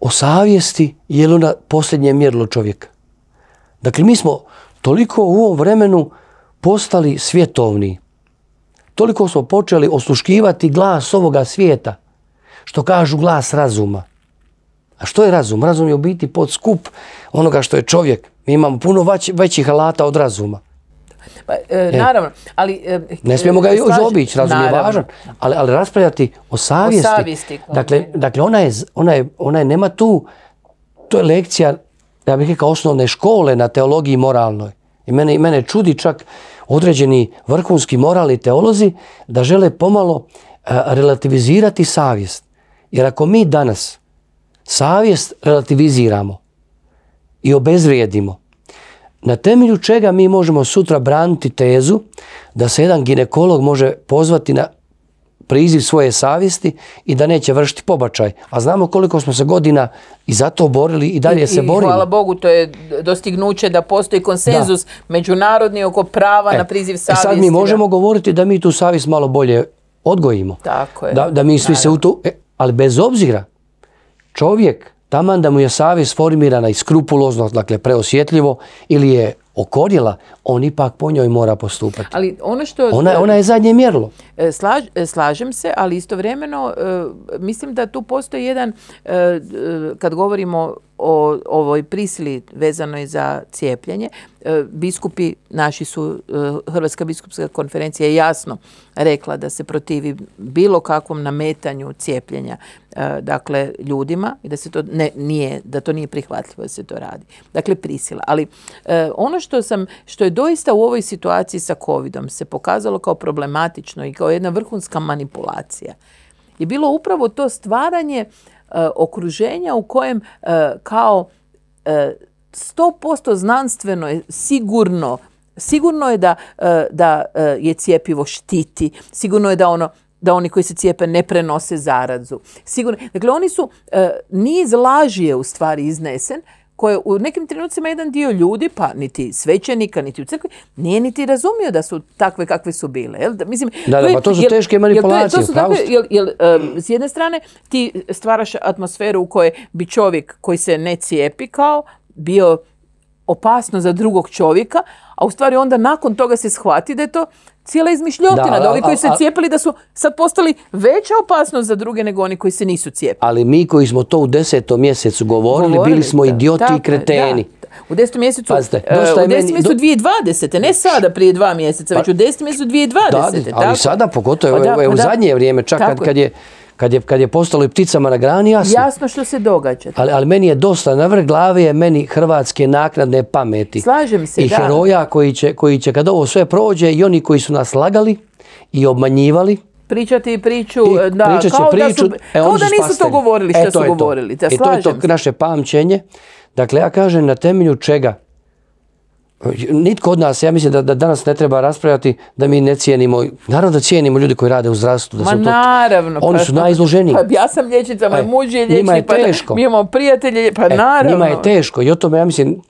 o savjesti je li ona posljednje mjerilo čovjeka? Dakle, mi smo toliko u ovom vremenu postali svjetovni. Toliko smo počeli osluškivati glas ovoga svijeta, što kažu glas razuma. A što je razum? Razum je u biti skup onoga što je čovjek. Mi imamo puno većih alata od razuma. Pa, e, e, naravno, ali... E, ne smijemo ga još obići, razum je važan, ali, ali raspravljati o savjesti. Dakle, dakle, ona, je, ona, ona je, nema tu, to je lekcija ja bih rekao, osnovne škole na teologiji moralnoj. I mene, mene čudi čak određeni vrhunski moralni teolozi da žele pomalo e, relativizirati savjest. Jer ako mi danas savjest relativiziramo i obezvrijedimo, na temelju čega mi možemo sutra braniti tezu da se jedan ginekolog može pozvati na priziv svoje savjesti i da neće vršiti pobačaj. A znamo koliko smo se godina i za to borili i dalje se borimo. hvala Bogu, to je dostignuće da postoji konsenzus međunarodni oko prava e, na priziv savjesti. E, sad mi možemo govoriti da mi tu savjest malo bolje odgojimo. Tako Da, mi svi se u to... E, ali bez obzira, čovjek, taman da mu je savjest formirana i skrupulozno, dakle preosjetljivo, ili je okorjela, on ipak po njoj mora postupati. Ali ono što... Ona, ona je zadnje mjerlo. E, e, slažem se, ali istovremeno e, mislim da tu postoji jedan, kad govorimo o ovoj prisili vezanoj za cijepljenje, e, biskupi naši su, e, Hrvatska biskupska konferencija je jasno rekla da se protivi bilo kakvom nametanju cijepljenja e, dakle ljudima i da se to ne, nije, da to nije prihvatljivo da se to radi. Dakle prisila. Ali ono što sam, što je doista u ovoj situaciji sa covidom se pokazalo kao problematično i kao jedna vrhunska manipulacija je bilo upravo to stvaranje E, okruženja u kojem e, kao 100% e, znanstveno je sigurno Sigurno je da, je cijepivo štiti, sigurno je ono, da oni koji se cijepe ne prenose zarazu. Sigurno, dakle, oni su, niz laži je u stvari iznesen koje u nekim trenucima jedan dio ljudi, pa niti svećenika, niti u crkvi, nije niti razumio da su takve kakve su bile. Jel? Da, mislim, da, pa to su teške manipulacije. s jedne strane ti stvaraš atmosferu u kojoj bi čovjek koji se ne cijepi kao bio opasno za drugog čovjeka, a u stvari onda nakon toga se shvati da je to cijela izmišljotina, da, oni ovi koji se cijepili da su sad postali veća opasnost za druge nego oni koji se nisu cijepili. Ali mi koji smo to u desetom mjesecu govorili, bili smo idioti i kreteni. U desetom mjesecu, e, u desetom mjesecu 2020. Ne sada prije dva mjeseca, pa- već u desetom mjesecu 2020. Da, ali sada pogotovo, pa pa u zadnje vrijeme, čak kad je kad je, postalo i pticama na grani, jasno. Jasno što se događa. Ali, meni je dosta, na vrh glave je meni hrvatske naknadne pameti. Slažem se, I heroja koji će, kad ovo sve prođe, i oni koji su nas lagali i obmanjivali, pričati priču, I e, kao, da, e, nisu to govorili što su govorili. E, to je to naše pamćenje. Dakle, ja kažem na temelju čega Nitko od nas, ja mislim da, danas ne treba raspravljati da mi ne cijenimo, naravno da cijenimo ljudi koji rade u zdravstvu. Da naravno. Oni pa su najizloženiji. Pa ja sam liječnica, moj e, je lječnik pa teško. Pa, mi imamo prijatelje, pa naravno. E, njima je teško i o tome, ja mislim,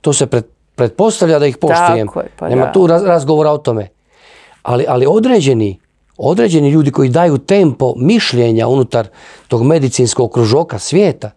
to se pretpostavlja da ih poštujem. Nema tu razgovora o tome. Ali, određeni, određeni ljudi koji daju tempo mišljenja unutar tog medicinskog kružoka svijeta,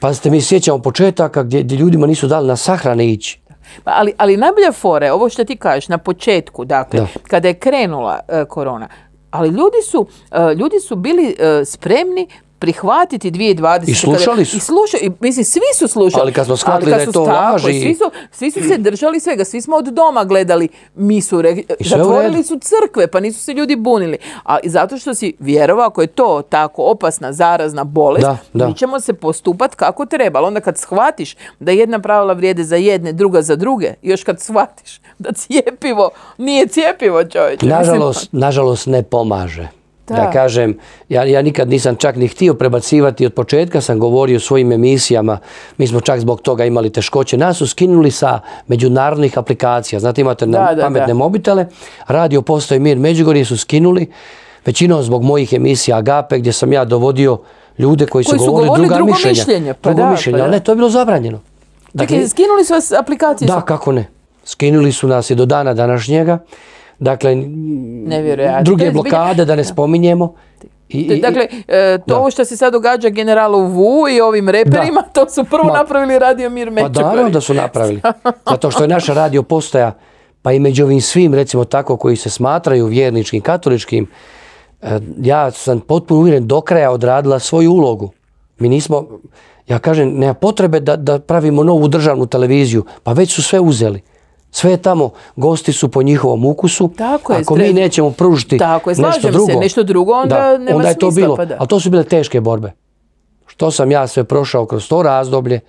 Pazite, mi sjećamo početaka gdje, gdje ljudima nisu dali na sahrane ići. Pa, ali, ali najbolje fore, ovo što ti kažeš na početku, dakle, da. kada je krenula e, korona, ali ljudi su, e, ljudi su bili e, spremni prihvatiti 2020. I slušali su. I slušali, mislim, svi su slušali. Ali kad smo shvatili da je to svi su, svi su se držali svega, svi smo od doma gledali misu, re, zatvorili su crkve, pa nisu se ljudi bunili. A zato što si vjerovao, ako je to tako opasna, zarazna bolest, da, mi ćemo se postupat kako treba. Ali onda kad shvatiš da jedna pravila vrijede za jedne, druga za druge, još kad shvatiš da cijepivo nije cijepivo, čovječe. Nažalost, nažalost ne pomaže. Da. kažem, ja, nikad nisam čak ni htio prebacivati, od početka sam govorio u svojim emisijama, mi smo čak zbog toga imali teškoće, nas su skinuli sa međunarodnih aplikacija, znate imate na, pametne mobitele, radio Postoji mir Međugorje su skinuli, većinom zbog mojih emisija Agape gdje sam ja dovodio ljude koji, su, govorili, druga mišljenja, pa drugo mišljenje, pa ali ne, to je bilo zabranjeno. Dakle, skinuli su vas aplikacije? Da, kako ne. Skinuli su nas i do dana današnjega dakle, druge blokade, da ne spominjemo. dakle, e, to što se sad događa generalu Vu i ovim reperima, to su prvo napravili radio Mir Pa naravno da su napravili. Zato što je naša radio postaja, pa i među ovim svim, recimo tako, koji se smatraju vjerničkim, katoličkim, e, ja sam potpuno uvjeren, do kraja odradila svoju ulogu. Mi nismo, ja kažem, nema potrebe da pravimo novu državnu televiziju, pa već su sve uzeli. Sve je tamo, gosti su po njihovom ukusu. Tako je, Ako mi nećemo pružiti nešto drugo, onda je to bilo. A pa to su bile teške borbe. Što sam ja sve prošao kroz to razdoblje,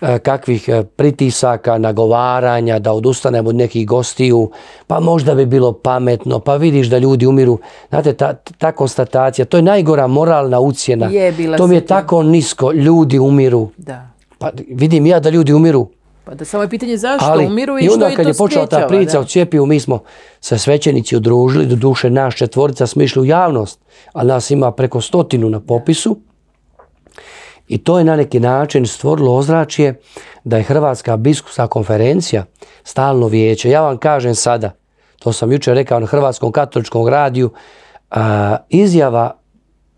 e, kakvih e, pritisaka, nagovaranja, da odustanem od nekih gostiju, pa možda bi bilo pametno, pa vidiš da ljudi umiru. Znate, ta, konstatacija, to je najgora moralna ucjena. to mi je tako nisko, ljudi umiru. Pa vidim ja da ljudi umiru. Pa da samo je pitanje zašto umiru i, i onda kad je počela ta priča o Cijepiju, mi smo se svećenici udružili, do duše naš četvorica smo išli u javnost, a nas ima preko stotinu na popisu. I to je na neki način stvorilo ozračje da je Hrvatska biskupska konferencija stalno vijeće. Ja vam kažem sada, to sam jučer rekao na Hrvatskom katoličkom radiju, izjava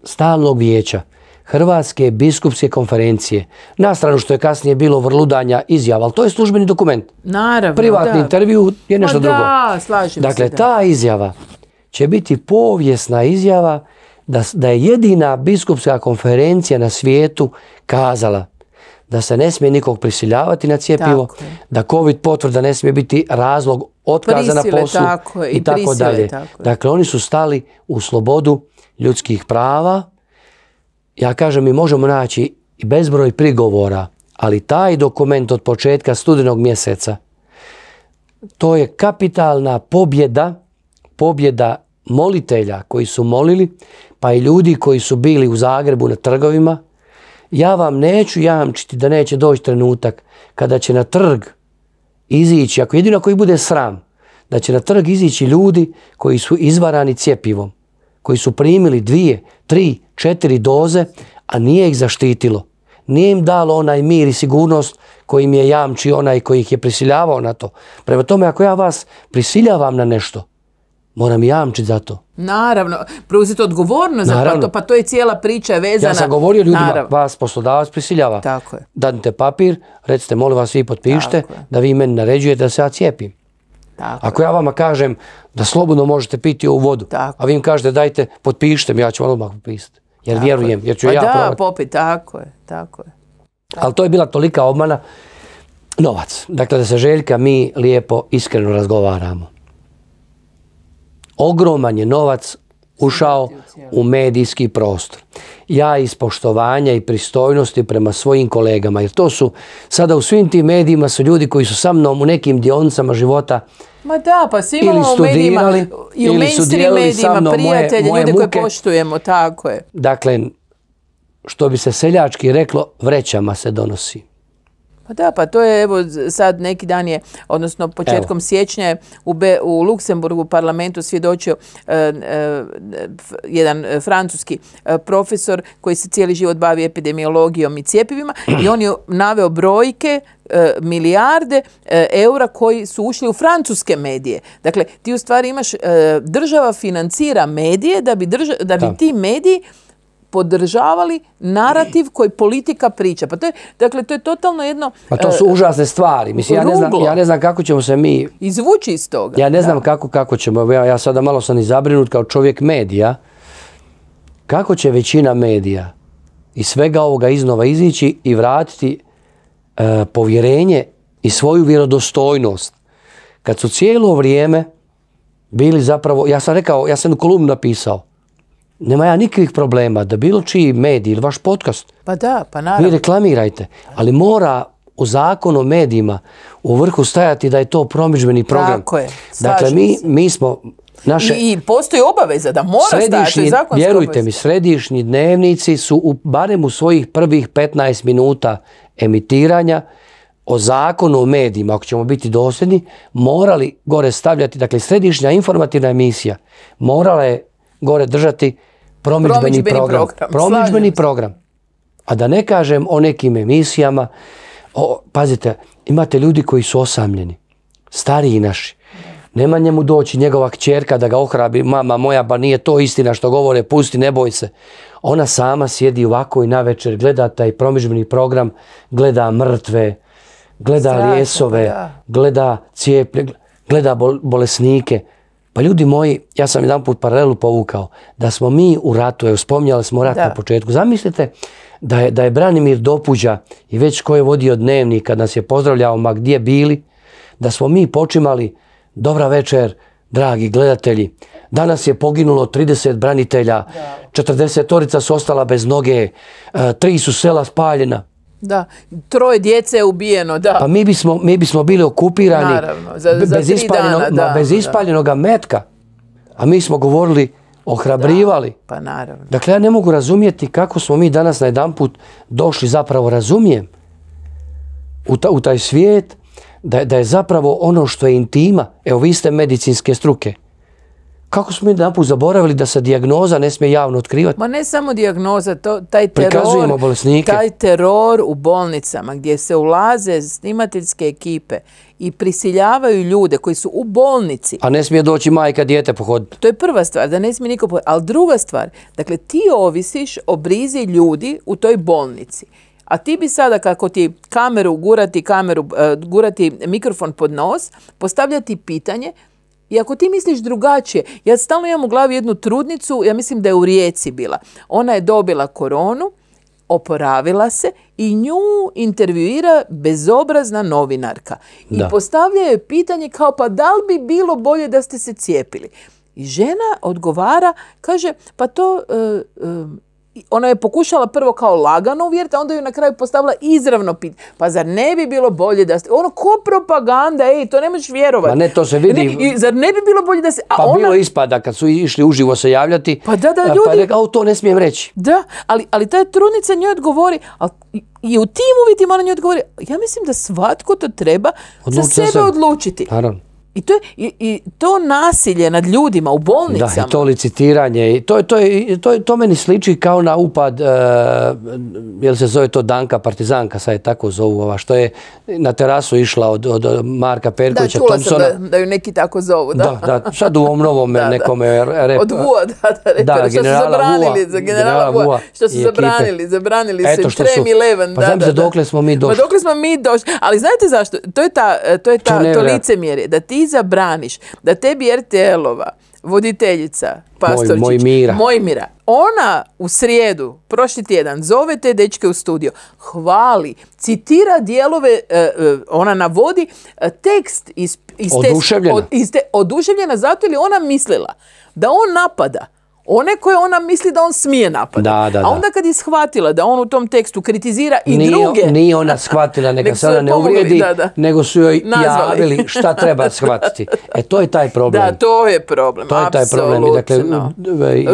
stalnog vijeća Hrvatske biskupske konferencije. Na što je kasnije bilo vrludanja izjava, ali to je službeni dokument. Naravno, Privatni intervju je nešto pa drugo. Da, dakle, se, ta izjava će biti povijesna izjava da, da je jedina biskupska konferencija na svijetu kazala da se ne smije nikog prisiljavati na cijepivo, da COVID potvrda ne smije biti razlog otkaza prisile, na poslu i, tako dalje. Tako. Dakle, oni su stali u slobodu ljudskih prava, ja kažem mi možemo naći i bezbroj prigovora, ali taj dokument od početka studenog mjeseca, to je kapitalna pobjeda, pobjeda molitelja koji su molili, pa i ljudi koji su bili u Zagrebu na trgovima. Ja vam neću jamčiti da neće doći trenutak kada će na trg izići, ako jedino koji bude sram, da će na trg izići ljudi koji su izvarani cjepivom koji su primili dvije, tri, četiri doze, a nije ih zaštitilo. Nije im dalo onaj mir i sigurnost koji im je jamči onaj koji ih je prisiljavao na to. Prema tome, ako ja vas prisiljavam na nešto, moram jamčiti za to. Naravno, preuzeti odgovornost za to, pa to je cijela priča vezana. Ja sam govorio ljudima, vas poslodavac prisiljava. Tako je. Dadite papir, recite, molim vas, vi potpišite, da vi meni naređujete da se ja cijepim. Ako ja vama kažem da slobodno možete piti ovu vodu, a vi im kažete dajte, potpišite mi, ja ću vam odmah Jer vjerujem, jer ću pa da, popi, tako je, tako je. Ali to je bila tolika obmana, novac. Dakle, da se Željka mi lijepo, iskreno razgovaramo. Ogroman je novac ušao u medijski prostor. Ja iz poštovanja i pristojnosti prema svojim kolegama, jer to su sada u svim tim medijima su ljudi koji su sa mnom u nekim dionicama života Ma da, pa svi imamo medijima i u mainstream medijima prijatelje, koje poštujemo, tako je. Dakle, što bi se seljački reklo, vrećama se donosi. Pa da, pa to je, evo sad neki dan je, odnosno početkom siječnja je u, u Luksemburgu parlamentu svjedočio e, e, jedan e, francuski profesor koji se cijeli život bavi epidemiologijom i cijepivima i on je naveo brojke milijarde eura koji su ušli u francuske medije. Dakle, ti u stvari imaš, država financira medije da bi, ti mediji podržavali narativ koji politika priča. Pa to je, dakle, to je totalno jedno... Pa to su e, užasne stvari. Mislim, ja ne, znam, ja ne znam kako ćemo se mi... Izvući iz toga. Ja ne znam kako, kako ćemo. Ja, ja sada malo sam i zabrinut kao čovjek medija. Kako će većina medija i svega ovoga iznova izići i vratiti e, povjerenje i svoju vjerodostojnost. Kad su cijelo vrijeme bili zapravo, ja sam rekao, ja sam u kolumnu napisao, nema ja nikakvih problema da bilo čiji medij ili vaš podcast. Pa da, pa naravno. Vi reklamirajte, ali mora u zakonu o medijima u vrhu stajati da je to promičbeni program. Tako Dakle, mi, mi smo naše... I postoji obaveza da mora stajati zakonu. Vjerujte mi, središnji dnevnici su u, barem u svojih prvih 15 minuta emitiranja o zakonu o medijima, ako ćemo biti dosljedni, morali gore stavljati, dakle središnja informativna emisija morala je gore držati promidžbeni program. program. program. A da ne kažem o nekim emisijama, o, pazite, imate ljudi koji su osamljeni, stariji naši. Nema njemu doći njegova kćerka da ga ohrabi, mama moja, ba nije to istina što govore, pusti, ne boj se. Ona sama sjedi ovako i večer. gleda taj promižbeni program, gleda mrtve, gleda Strašno, pa gleda cijeplje, gleda bolesnike. Pa ljudi moji, ja sam jedan put paralelu povukao, da smo mi u ratu, evo spominjali smo rat na početku, zamislite da je, Branimir Dopuđa i već ko je vodio dnevnik kad nas je pozdravljao, ma gdje bili, da smo mi počimali, dobra večer, dragi gledatelji, danas je poginulo 30 branitelja, 40 torica su ostala bez noge, e, tri su sela spaljena. Da, troje djece je ubijeno, da. Pa mi bismo, bili okupirani bez, ispaljenog metka. A mi smo govorili, ohrabrivali. pa naravno. Dakle, ja ne mogu razumjeti kako smo mi danas na jedan put došli, zapravo razumijem, u, u taj svijet, da, da je zapravo ono što je intima, evo vi ste medicinske struke, kako smo jedan put zaboravili da se dijagnoza ne smije javno otkrivati? Ma ne samo dijagnoza, taj, teror, taj teror u bolnicama gdje se ulaze snimateljske ekipe i prisiljavaju ljude koji su u bolnici. A ne smije doći majka, dijete pohoditi. To je prva stvar, da ne smije niko pohoditi. Ali druga stvar, dakle ti ovisiš o brizi ljudi u toj bolnici. A ti bi sada kako ti kameru gurati, kameru, eh, gurati mikrofon pod nos, postavljati pitanje i ako ti misliš drugačije, ja stalno imam u glavi jednu trudnicu, ja mislim da je u Rijeci bila. Ona je dobila koronu, oporavila se i nju intervjuira bezobrazna novinarka. I postavlja joj pitanje kao pa da li bi bilo bolje da ste se cijepili? I žena odgovara, kaže pa to e, e, ona je pokušala prvo kao lagano uvjeriti, a onda ju na kraju postavila izravno pit. Pa zar ne bi bilo bolje da Ono, ko propaganda, ej, to ne možeš vjerovati. Ma ne, to se vidi. zar ne bi bilo bolje da se... pa bilo ispada kad su išli uživo se javljati. Pa da, da, pa ljudi... Pa rekao, to ne smijem reći. Da, ali, ta trudnica njoj odgovori, i u tim uvjetima ona njoj odgovori, ja mislim da svatko to treba za sebe odlučiti. Naravno. I to, i, to nasilje nad ljudima u bolnicama. Da, i to licitiranje. I to, to, to, to meni sliči kao na upad, e, jel se zove to Danka Partizanka, sad je tako zovu ova, što je na terasu išla od, od Marka Perkovića. Da, čula da, da ju neki tako zovu. Da, da, sad u ovom novom (laughs) da, nekome... Rep, od Vua, da, da, da, što su zabranili, Vua, za generala što su zabranili, zabranili su im i Leven. Pa znam se dokle smo mi došli. Pa dokle smo mi došli, ali znate zašto, to je, ta, e, to, je ta, to licemjerje, da ti zabraniš da tebi RTL-ova voditeljica Pastorčić, moj, moj mira. ona u srijedu, prošli tjedan, zove te dečke u studio, hvali, citira dijelove, e, e, ona navodi e, tekst iz, iz, te, oduševljena. iz te, oduševljena zato li ona mislila da on napada one koje ona misli da on smije napadati. A onda kad je shvatila da on u tom tekstu kritizira i nije, druge... Nije ona shvatila, neka sada ne uvrijedi, nego su joj Nazvali. javili šta treba (laughs) shvatiti. E to je taj problem. Da, to je problem, To je taj problem. dakle,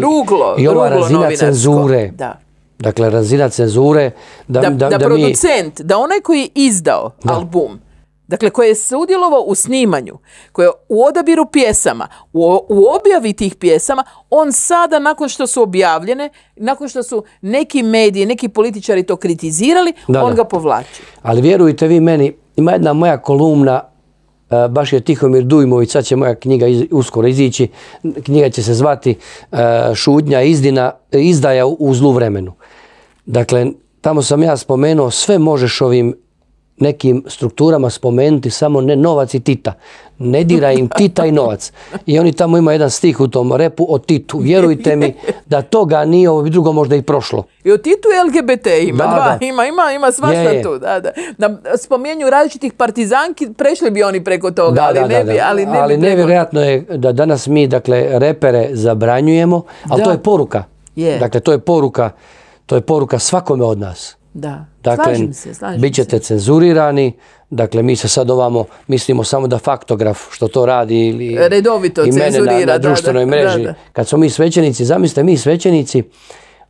ruglo, I ova razina cenzure. Da. Dakle, razina cenzure... Da, da, producent, da onaj koji je izdao album, dakle koje je sudjelovao u snimanju, koji je u odabiru pjesama, u, objavi tih pjesama, on sada nakon što su objavljene, nakon što su neki mediji, neki političari to kritizirali, da, on ga povlači. Ali vjerujte vi meni, ima jedna moja kolumna e, baš je Tihomir Dujmović, sad će moja knjiga uskoro izići, knjiga će se zvati e, Šudnja izdina, izdaja u, u zlu vremenu. Dakle, tamo sam ja spomenuo sve možeš ovim nekim strukturama spomenuti samo ne novac i Tita. Ne dira im Tita i novac. I oni tamo ima jedan stih u tom repu o Titu. Vjerujte mi da toga nije ovo drugo možda i prošlo. I o Titu i LGBT ima. Ima, ima, ima svašta tu. Na spomenju različitih partizanki prešli bi oni preko toga. ali ne bi, ali, nevjerojatno je da danas mi dakle, repere zabranjujemo, ali to je poruka. Dakle, to je poruka, to je poruka svakome od nas. Da. Dakle, se, bit ćete cenzurirani, dakle mi se sad ovamo mislimo samo da faktograf što to radi ili Redovito i mene na, društvenoj mreži. Kad smo mi svećenici, zamislite mi svećenici,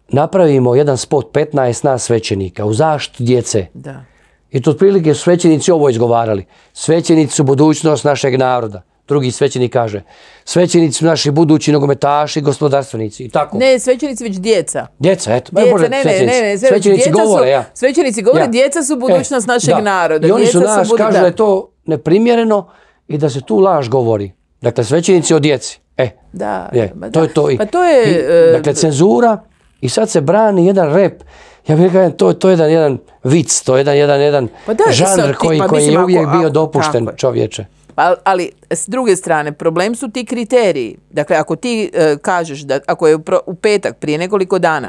napravimo jedan spot 15 nas svećenika u zaštitu djece. Da. I to otprilike su svećenici ovo izgovarali. Svećenici su budućnost našeg naroda. Drugi svećenik kaže, svećenici su naši budući nogometaši, gospodarstvenici i tako. Ne, svećenici već djeca. Djeca, eto. ne, svećenici. ne, svećenici govore, ja. Svećenici govore, djeca su e, budućnost našeg naroda. I oni su naš, kažu da je to neprimjereno i da se tu laž govori. Dakle, svećenici o djeci. E, da, to je to. I, pa to je... E, dakle, cenzura i sad se brani jedan rep. Ja bih rekao, to, to je jedan, jedan vic, to je jedan, jedan, jedan pa žanr koji, pa koji je uvijek bio dopušten čovječe. Pa, ali s druge strane, problem su ti kriteriji. Dakle, ako ti e, kažeš, da ako je u petak prije nekoliko dana,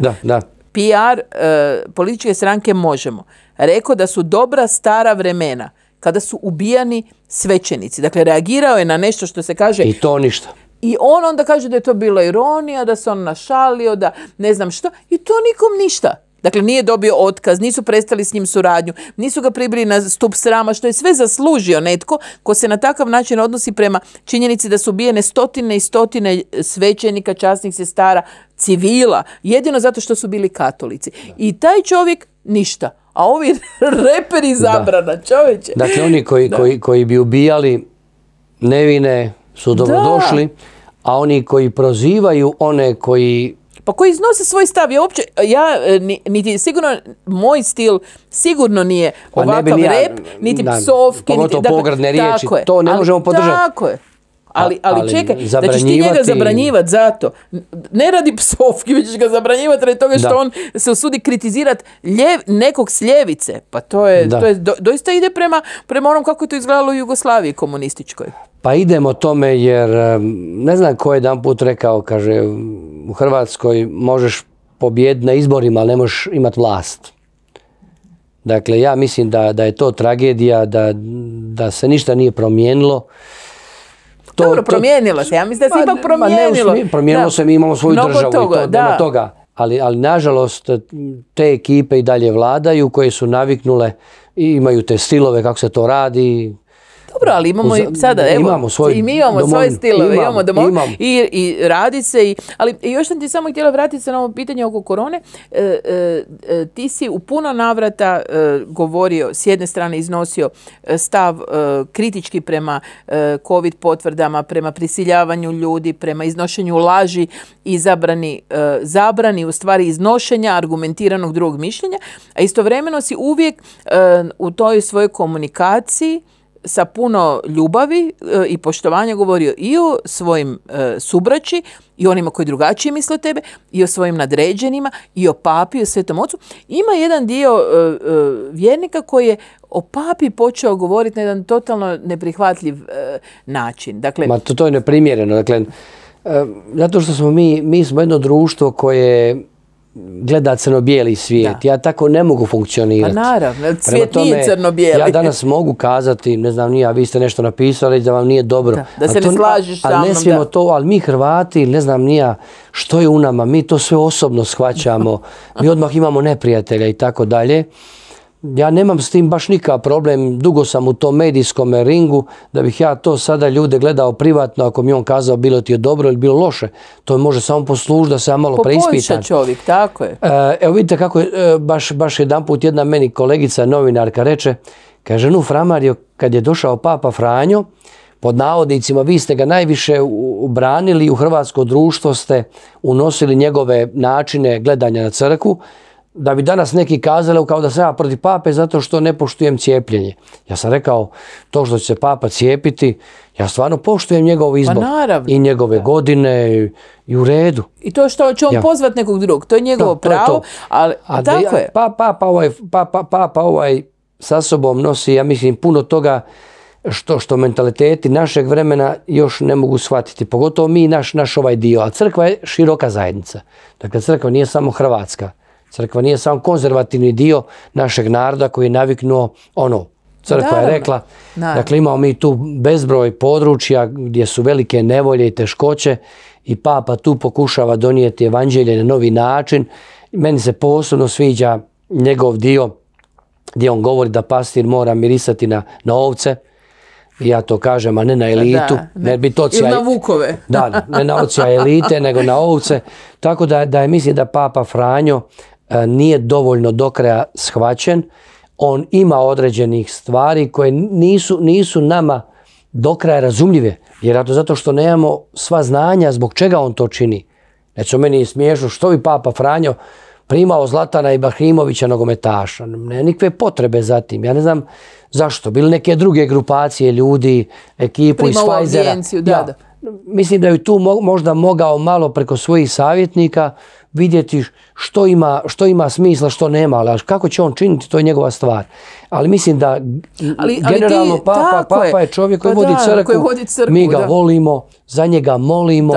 PR e, političke stranke Možemo rekao da su dobra stara vremena kada su ubijani svećenici. Dakle, reagirao je na nešto što se kaže... I to ništa. I on onda kaže da je to bila ironija, da se on našalio, da ne znam što. I to nikom ništa. Dakle, nije dobio otkaz, nisu prestali s njim suradnju, nisu ga pribili na stup srama, što je sve zaslužio netko ko se na takav način odnosi prema činjenici da su ubijene stotine i stotine svećenika, časnih sestara, civila, jedino zato što su bili katolici. I taj čovjek ništa. A ovi (laughs) reperi zabrana, da. Dakle, oni koji, bi ubijali nevine su dobrodošli, a oni koji prozivaju one koji pa koji iznose svoj stav. Ja uopće, ja e, niti sigurno, moj stil sigurno nije pa ovakav rep, niti da, psovke, niti... Dakle, pogradne riječi, to ne možemo podržati. Tako je. Ali, ali, ali čekaj, da ćeš ti njega zabranjivati zato. Ne radi psovki, (laughs) već ćeš ga zabranjivati radi toga što on se usudi kritizirati nekog s ljevice. Pa to je, doista ide prema, prema onom kako je to izgledalo u Jugoslaviji komunističkoj pa idemo tome jer ne znam ko je jedan put rekao, kaže u Hrvatskoj možeš pobjediti na izborima, ali ne možeš imati vlast. Dakle, ja mislim da, je to tragedija, da, se ništa nije promijenilo. To, Dobro, promijenilo se. Ja mislim da se pa ipak promijenilo. ne, promijenilo se, mi imamo svoju državu i to, da. toga. Ali, ali nažalost te ekipe i dalje vladaju koje su naviknule i imaju te stilove kako se to radi, dobro, ali imamo i sada, evo, imamo svoj i mi imamo svoje stilove, imamo, imamo i, i radi se. I, ali još sam ti samo htjela vratiti se na ovo pitanje oko korone. E, e, e, ti si u puno navrata govorio, s jedne strane iznosio stav kritički prema COVID potvrdama, prema prisiljavanju ljudi, prema iznošenju laži i zabrani, zabrani u stvari iznošenja argumentiranog drugog mišljenja, a istovremeno si uvijek u toj svojoj komunikaciji sa puno ljubavi e, i poštovanja govorio i o svojim e, subraći i onima koji drugačije misle o tebe i o svojim nadređenima i o papi i o svetom ocu. Ima jedan dio e, vjernika koji je o papi počeo govoriti na jedan totalno neprihvatljiv način. Dakle, Ma to, to je neprimjereno. Dakle, zato što smo mi, mi smo jedno društvo koje gleda crno-bijeli svijet. Ja tako ne mogu funkcionirati. Pa naravno, svijet nije crno-bijeli. Ja danas mogu kazati, ne znam, nije, vi ste nešto napisali da vam nije dobro. Da, se ne slažiš sa mnom. Ali ne smijemo to, ali mi Hrvati, ne znam, nije, što je u nama, mi to sve osobno shvaćamo. mi odmah imamo neprijatelja i tako dalje ja nemam s tim baš nikakav problem, dugo sam u tom medijskom ringu, da bih ja to sada ljude gledao privatno, ako mi on kazao bilo ti je dobro ili bilo loše, to može samo poslužiti da se ja malo Popoljša čovjek, tako je. E, evo vidite kako je, e, baš, baš jedan put jedna meni kolegica novinarka reče, kaže, nu Framario, kad je došao papa Franjo, pod navodnicima, vi ste ga najviše ubranili, u hrvatsko društvo ste unosili njegove načine gledanja na crkvu da bi danas neki kazali kao da sam ja protiv pape zato što ne poštujem cijepljenje. Ja sam rekao, to što će se papa cijepiti, ja stvarno poštujem njegov pa izbor. I njegove godine i, u redu. I to što će on pozvat nekog drugog, to je njegovo pravo, papa pa, pa ovaj, pa, ovaj sa sobom nosi, ja mislim, puno toga što, što mentaliteti našeg vremena još ne mogu shvatiti. Pogotovo mi, naš, naš ovaj dio. A crkva je široka zajednica. Dakle, crkva nije samo Hrvatska. Crkva nije samo konzervativni dio našeg naroda koji je naviknuo ono, crkva je rekla. Dakle, imamo mi tu bezbroj područja gdje su velike nevolje i teškoće i papa tu pokušava donijeti evanđelje na novi način. Meni se posebno sviđa njegov dio gdje on govori da pastir mora mirisati na, ovce. Ja to kažem, a ne na pa elitu. jer bi to na vukove. da, ne na ovce, elite, nego na ovce. (laughs) Tako da, da je, mislim da Papa Franjo E, nije dovoljno do kraja shvaćen. On ima određenih stvari koje nisu, nisu nama do kraja razumljive. to zato što nemamo sva znanja zbog čega on to čini. Neću meni je smiješno što bi Papa Franjo primao Zlatana i Bahimovića nogometaša. Ne, nikve potrebe za tim. Ja ne znam zašto. Bili neke druge grupacije ljudi, ekipu iz Pfizera. Mislim da je tu možda mogao malo preko svojih savjetnika vidjeti što ima, što ima smisla, što nema, ali kako će on činiti, to je njegova stvar. Ali mislim da ali, generalno papa, je, čovjek koji, pa vodi crku, koji vodi mi ga volimo, za njega molimo,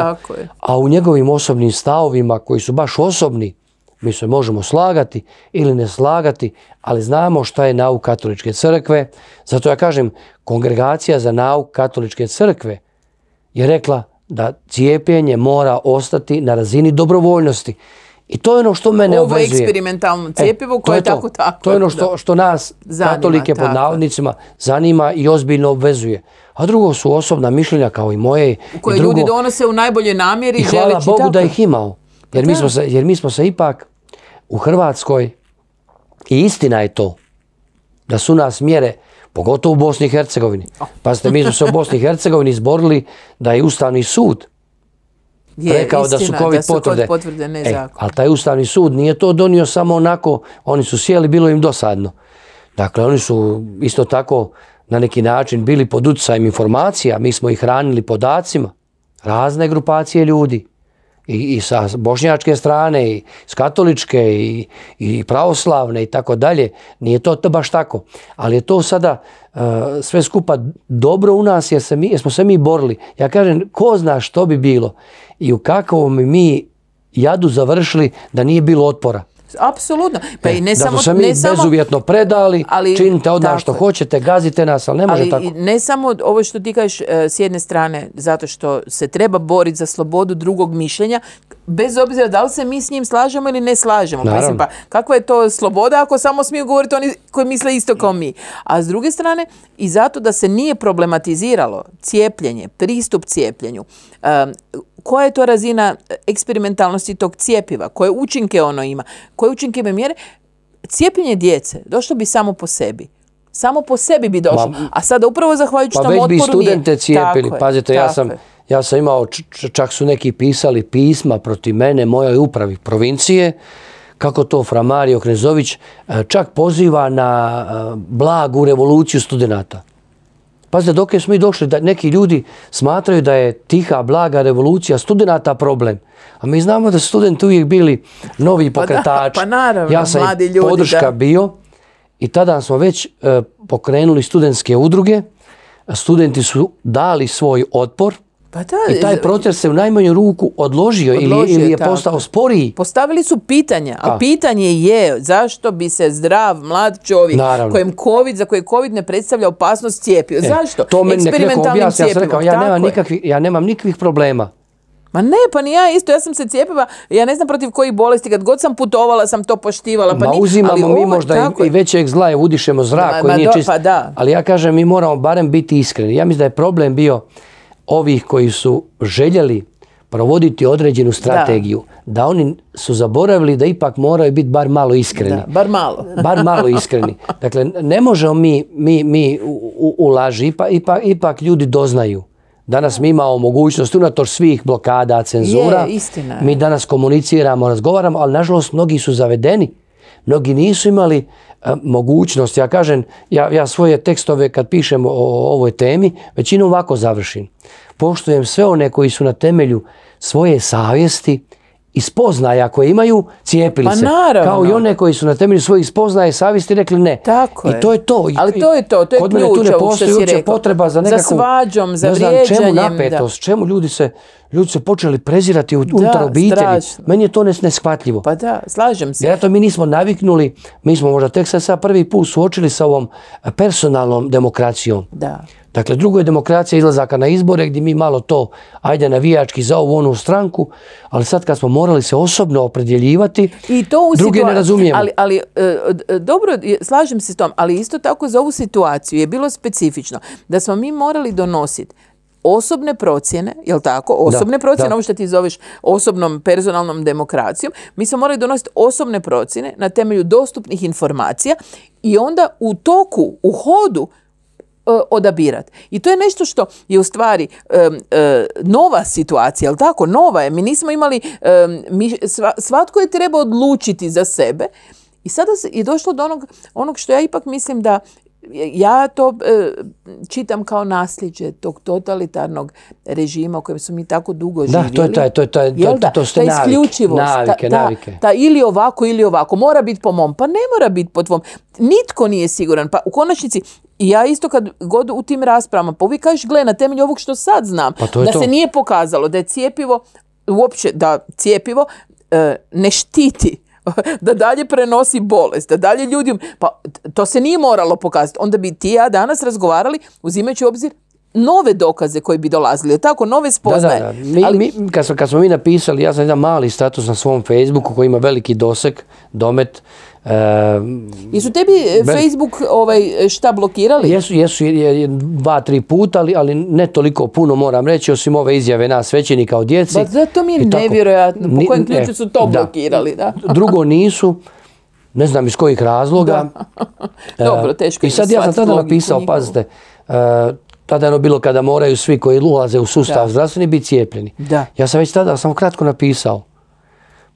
a u njegovim osobnim stavovima koji su baš osobni, mi se možemo slagati ili ne slagati, ali znamo šta je nauk katoličke crkve. Zato ja kažem, kongregacija za nauk katoličke crkve je rekla da cijepljenje mora ostati na razini dobrovoljnosti. I to je ono što mene obvezuje. Ovo eksperimentalno e, cijepivo koje je tako tako. To je ono što, nas, katolike pod navodnicima, zanima i ozbiljno obvezuje. A drugo su osobna mišljenja kao i moje. Koje ljudi donose u najbolje namjeri i hvala Bogu da ih imao. Jer, pa jer mi smo se ipak u Hrvatskoj, i istina je to, da su nas mjere pogotovo u Bosni i Hercegovini. Pazite, mi smo se u Bosni i Hercegovini izborili da je Ustavni sud je, rekao da su COVID potvrde. E, ali taj Ustavni sud nije to donio samo onako, oni su sjeli, bilo im dosadno. Dakle, oni su isto tako na neki način bili pod utjecajem informacija, mi smo ih hranili podacima, razne grupacije ljudi i, sa bošnjačke strane, i s katoličke, i, i pravoslavne i tako dalje. Nije to baš tako. Ali je to sada e, sve skupa dobro u nas jer, se mi, smo se mi borili. Ja kažem, ko zna što bi bilo i u kakvom mi jadu završili da nije bilo otpora. Apsolutno. Pa e, i ne da samo, su se mi bezuvjetno predali, ali, činite od što dakle- hoćete, gazite nas, ali ne može ali Ne samo ovo što ti kažeš e, s jedne strane, zato što se treba boriti za slobodu drugog mišljenja, bez obzira da li se mi s njim slažemo ili ne slažemo. Mislim, pa kakva je to sloboda ako samo smiju govoriti oni koji misle isto kao mi. A s druge strane, i zato da se nije problematiziralo cijepljenje, pristup cijepljenju, e, koja je to razina e, eksperimentalnosti tog cijepiva, koje učinke ono ima, koje učinke ima mjere. Cijepljenje djece došlo bi samo po sebi. Samo po sebi bi došlo. A sada upravo zahvaljujući pa tom otporu nije. Pa već bi studente cijepili. Pazite, ja sam... Ja sam imao, čak su neki pisali pisma protiv mene, mojoj upravi provincije, kako to mario Knezović e, čak poziva na e, blagu revoluciju studenata. Pazite, dok smo i došli, da neki ljudi smatraju da je tiha, blaga revolucija studenata problem. A mi znamo da su studenti uvijek bili novi pa pokretači. Pa ja sam podrška bio i tada smo već eh, pokrenuli studentske udruge. Studenti su dali svoj otpor pa I taj proces se u najmanju ruku odložio, ili, ili je postao sporiji. Postavili su pitanja, a, pitanje je zašto bi se zdrav, mlad čovjek kojem COVID, za koje COVID ne predstavlja opasnost cijepio. E, zašto? To meni Eksperimentalnim cijepima. Ja, ja, nemam ja nemam nikakvih problema. Ma ne, pa ni ja isto, ja sam se cijepila, ja ne znam protiv kojih bolesti, kad god sam putovala sam to poštivala. Pa ma uzimamo ali mi možda i, većeg zla, udišemo zrak koji nije čist. Pa da. Ali ja kažem, mi moramo barem biti iskreni. Ja mislim da je problem bio ovih koji su željeli provoditi određenu strategiju, da, oni su zaboravili da ipak moraju biti bar malo iskreni. bar malo. (laughs) bar malo iskreni. Dakle, ne možemo mi, mi, mi u, laži, pa ipak, ljudi doznaju. Danas mi imamo mogućnost, unatoč svih blokada, cenzura. Mi danas komuniciramo, razgovaramo, ali nažalost mnogi su zavedeni. Mnogi nisu imali e, mogućnost, ja kažem, ja, svoje tekstove kad pišem o, ovoj temi, većinom ovako završim. Poštujem sve one koji su na temelju svoje savjesti i spoznaja koje imaju, cijepili pa, Naravno. Kao i one koji su na temelju svojih spoznaja i savjesti rekli ne. Tako I to je to. Ali to je to, to je Kod mene tu ne postoji uopće potreba za nekakvu, za svađom, za ne znam, čemu napetost, čemu ljudi se ljudi su počeli prezirati unutar obitelji. Meni je to neshvatljivo. Pa da, slažem se. to mi nismo naviknuli, mi smo možda tek sad prvi put suočili sa ovom personalnom demokracijom. Da. Dakle, drugo je demokracija izlazaka na izbore gdje mi malo to, ajde navijački za ovu onu stranku, ali sad kad smo morali se osobno opredjeljivati, I to druge ne razumijemo. Ali, e, e, dobro, slažem se s tom, ali isto tako za ovu situaciju je bilo specifično da smo mi morali donositi osobne procjene, jel tako? Osobne procjene, ovo što ti zoveš osobnom personalnom demokracijom, mi smo morali donositi osobne procjene na temelju dostupnih informacija i onda u toku, u hodu e, odabirat I to je nešto što je u stvari e, e, nova situacija, jel tako? Nova je. Mi nismo imali, svatko je treba odlučiti za sebe i sada je došlo do onog što ja ipak mislim da ja to e, čitam kao nasljeđe tog totalitarnog režima u kojem su mi tako dugo živjeli. Da, to je to je ta navike, ta, ili ovako ili ovako, mora biti po mom, pa ne mora biti po tvom. Nitko nije siguran, pa u konačnici ja isto kad god u tim raspravama, pa uvijek kažeš, gle, na temelju ovog što sad znam, pa da se nije pokazalo da je cijepivo, uopće da cijepivo e, ne štiti (laughs) da dalje prenosi bolest, da dalje ljudi... Um, pa to se nije moralo pokazati. Onda bi ti i ja danas razgovarali uzimajući u obzir nove dokaze koji bi dolazili, tako, nove spoznaje. Da, da, Ali... kad, smo, kad smo mi napisali, ja sam jedan mali status na svom Facebooku koji ima veliki doseg, domet, i ehm, su tebi e, Facebook ovaj, šta blokirali? Jesu, jesu dva, tri puta, ali, ne toliko puno moram reći, osim ove izjave nas svećeni kao djeci. zato mi je nevjerojatno, po kojem ključu su to blokirali. (laughs) Drugo nisu, ne znam iz kojih razloga. (laughs) Dobro, teško e, I sad ja sam tada napisao, pazite, e, tada je ono bilo kada moraju svi koji ulaze u sustav zdravstveni biti cijepljeni. Ja sam već tada, sam kratko napisao,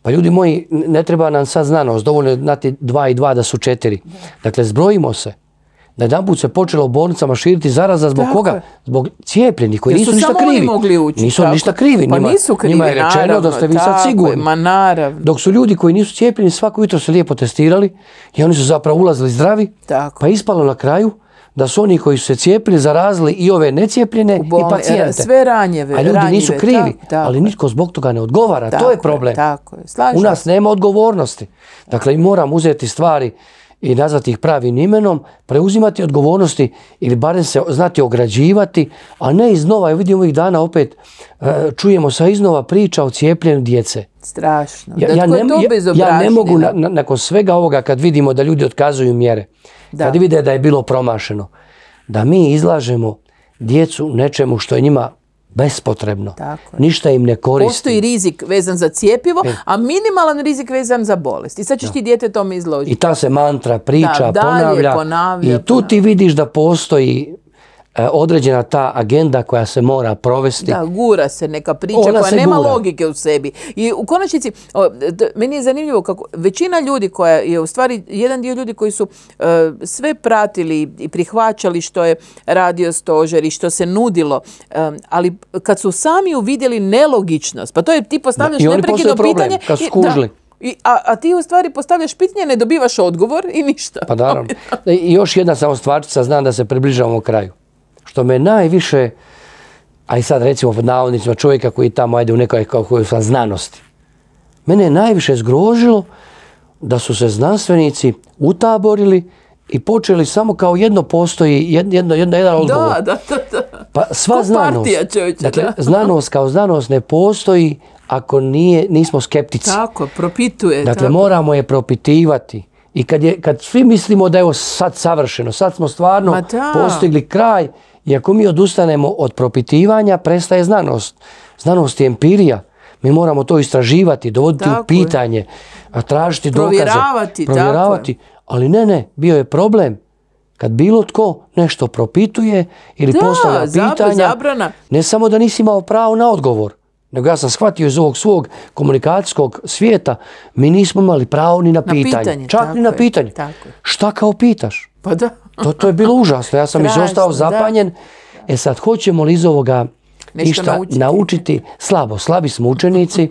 pa ljudi moji, ne treba nam sad znanost, dovoljno je znati dva i dva da su četiri. Dakle, zbrojimo se. Na jedan put se počelo u bolnicama širiti zaraza zbog koga? Zbog cijepljenih koji nisu ništa krivi. Mogli ući, nisu ništa krivi. Pa njima, nisu krivi, je rečeno da ste vi sad sigurni. Ma naravno. Dok su ljudi koji nisu cijepljeni svako jutro se lijepo testirali i oni su zapravo ulazili zdravi, pa ispalo na kraju da su oni koji su se cijepili zarazili i ove necijepljene i pacijente. Sve ranjeve. A ljudi nisu krivi, ali nitko zbog toga ne odgovara. to je problem. U nas nema odgovornosti. Dakle, moram uzeti stvari i nazvati ih pravim imenom, preuzimati odgovornosti ili barem se znati ograđivati, a ne iznova, vidim ovih dana opet, e, čujemo sa iznova priča o cijepljenju djece. Strašno. Ja, ne, mogu, nakon svega ovoga, kad vidimo da ljudi otkazuju mjere, da. kad vide da je bilo promašeno, da mi izlažemo djecu nečemu što je njima bespotrebno. Ništa im ne koristi. Postoji rizik vezan za cijepivo, e. a minimalan rizik vezan za bolest. I sad ćeš ti dijete tome izložiti. I ta se mantra priča, dalje, I tu ti vidiš da postoji E, određena ta agenda koja se mora provesti. Da, gura se neka priča koja nema logike u sebi. I u konačnici, meni je zanimljivo kako većina ljudi koja je u stvari, jedan dio ljudi koji su e, sve pratili i prihvaćali što je radio stožer i što se nudilo, e, ali kad su sami uvidjeli nelogičnost, pa to je ti postavljaš neprekidno pitanje. Kad su a, a ti u stvari postavljaš pitanje, ne dobivaš odgovor i ništa. Pa naravno. (laughs) Još jedna samo stvarčica, znam da se približavamo kraju što me najviše, a i sad recimo pod navodnicima čovjeka koji tamo ajde u nekoj kako sam znanosti, mene je najviše zgrožilo da su se znanstvenici utaborili i počeli samo kao jedno postoji, jedno, jedno, jedan odgovor. Da, da, da. Pa sva znanost, dakle, znanost kao znanost ne postoji ako nije, nismo skeptici. Tako, propituje. Dakle, moramo je propitivati. I kad, je, kad svi mislimo da je ovo sad savršeno, sad smo stvarno postigli kraj, i ako mi odustanemo od propitivanja, prestaje znanost. Znanost je empirija. Mi moramo to istraživati, dovoditi u pitanje, tražiti provjeravati, dokaze. Provjeravati. ali ne, ne, bio je problem. Kad bilo tko nešto propituje ili postavlja pitanja, ne samo da nisi imao pravo na odgovor, nego ja sam shvatio iz ovog svog komunikacijskog svijeta, mi nismo imali pravo ni na, pitanje. Čak ni na pitanje. Šta kao pitaš? Pa da. To, to je bilo užasno. Ja sam izostao zapanjen. E sad, hoćemo li iz ovoga ništa naučiti. Slabo, slabi smo učenici.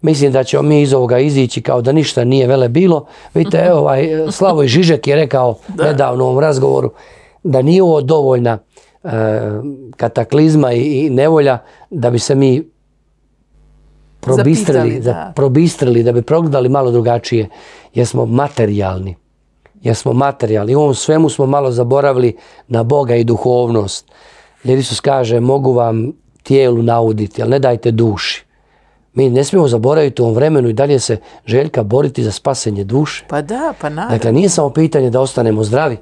Mislim da ćemo mi iz ovoga izići kao da ništa nije vele bilo. Vidite, evo, ovaj, Slavoj Žižek je rekao nedavno u ovom razgovoru da nije ovo dovoljna e, kataklizma i, nevolja da bi se mi probistrili, da. probistrili, da bi progledali malo drugačije jer smo materijalni jer smo materijali. U ovom svemu smo malo zaboravili na Boga i duhovnost. Jer Isus kaže, mogu vam tijelu nauditi, ali ne dajte duši. Mi ne smijemo zaboraviti u ovom vremenu i dalje se željka boriti za spasenje duše. Pa da, pa naravno. Dakle, nije samo pitanje da ostanemo zdravi.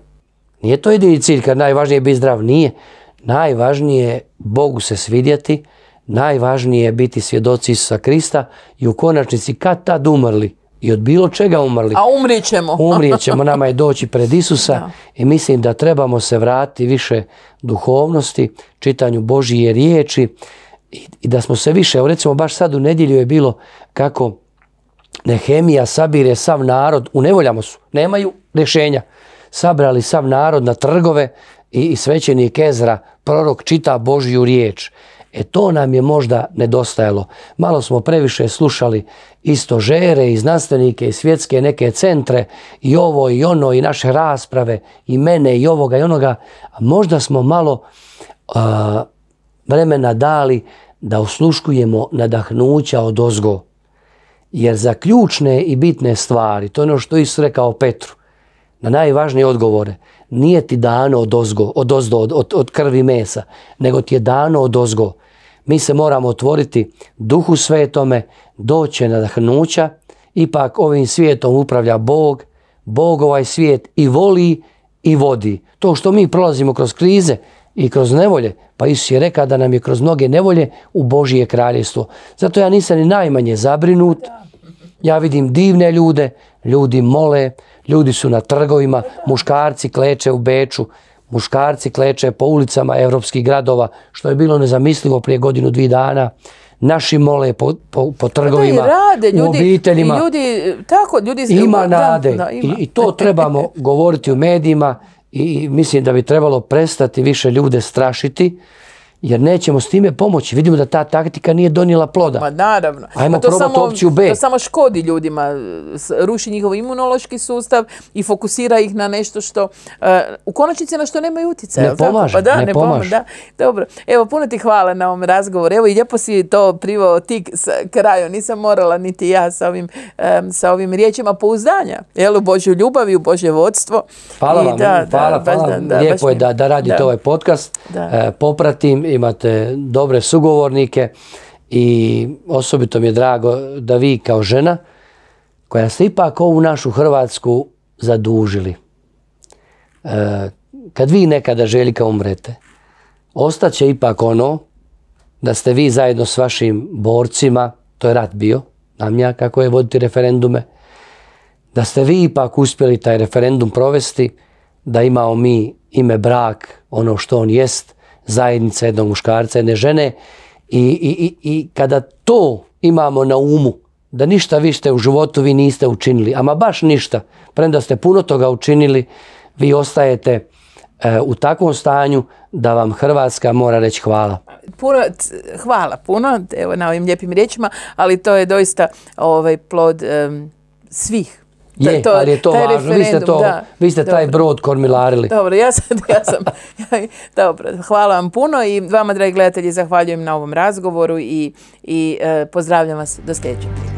Nije to jedini cilj, kad najvažnije je biti zdrav. Nije. Najvažnije je Bogu se svidjeti, najvažnije je biti svjedoci Isusa Krista i u konačnici kad tad umrli, i od bilo čega umrli. A umrijet ćemo. (laughs) nama je doći pred Isusa i mislim da trebamo se vratiti više duhovnosti, čitanju Božije riječi i, da smo se više, evo recimo baš sad u nedjelju je bilo kako Nehemija sabire sav narod, u nevoljamo su, nemaju rješenja. Sabrali sav narod na trgove i, svećenik Ezra, prorok, čita Božju riječ. E to nam je možda nedostajalo. Malo smo previše slušali isto žere i znanstvenike i svjetske neke centre i ovo i ono i naše rasprave i mene i ovoga i onoga. A možda smo malo vremena dali da osluškujemo nadahnuća od ozgo. Jer za ključne i bitne stvari, to je ono što Isus rekao Petru, na najvažnije odgovore, nije ti dano od, ozgo, od ozdo, od, od, krvi mesa, nego ti je dano od ozgo. Mi se moramo otvoriti duhu svetome, doće nadahnuća, ipak ovim svijetom upravlja Bog, Bog ovaj svijet i voli i vodi. To što mi prolazimo kroz krize i kroz nevolje, pa Isus je rekao da nam je kroz mnoge nevolje u Božije kraljestvo. Zato ja nisam ni najmanje zabrinut, ja vidim divne ljude, ljudi mole, ljudi su na trgovima, muškarci kleče u beču, muškarci kleče po ulicama europskih gradova, što je bilo nezamislivo prije godinu, dvi dana. Naši mole po, pa trgovima, i ljudi, u obiteljima. ima nade i to trebamo (laughs) govoriti u medijima i mislim da bi trebalo prestati više ljude strašiti jer nećemo s time pomoći. Vidimo da ta taktika nije donijela ploda. Pa naravno. Ajmo to probati samo, opciju B. To samo škodi ljudima, ruši njihov imunološki sustav i fokusira ih na nešto što, eh, u konačnici na što nemaju utjecaja. Ne pa pomaže, da, ne, pomaže. Dobro, evo puno ti hvala na ovom razgovoru. Evo i lijepo si to privao ti kraju, nisam morala niti ja sa ovim, riječima pouzdanja. Jel, u Božju ljubav i u Božje vodstvo. Hvala vam, hvala, hvala. lijepo je da radite ovaj podcast, eh, popratim imate dobre sugovornike i osobito mi je drago da vi kao žena koja ste ipak ovu našu Hrvatsku zadužili. E, kad vi nekada željka umrete, ostaće ipak ono da ste vi zajedno s vašim borcima, to je rat bio, nam ja kako je voditi referendume, da ste vi ipak uspjeli taj referendum provesti, da imamo mi ime brak, ono što on jest, zajednica jednog muškarca, jedne žene i, i, i kada to imamo na umu, da ništa vi ste u životu vi niste učinili, ama baš ništa, premda ste puno toga učinili, vi ostajete e, u takvom stanju da vam Hrvatska mora reći hvala. Puno, hvala puno evo, na ovim lijepim riječima, ali to je doista ovaj plod svih je, to, ali je to važno. Vi ste, taj brod kormilarili. Dobro, ja sam, (laughs) (laughs) dobro, hvala vam puno i vama, dragi gledatelji, zahvaljujem na ovom razgovoru i, i e, pozdravljam vas do sljedećeg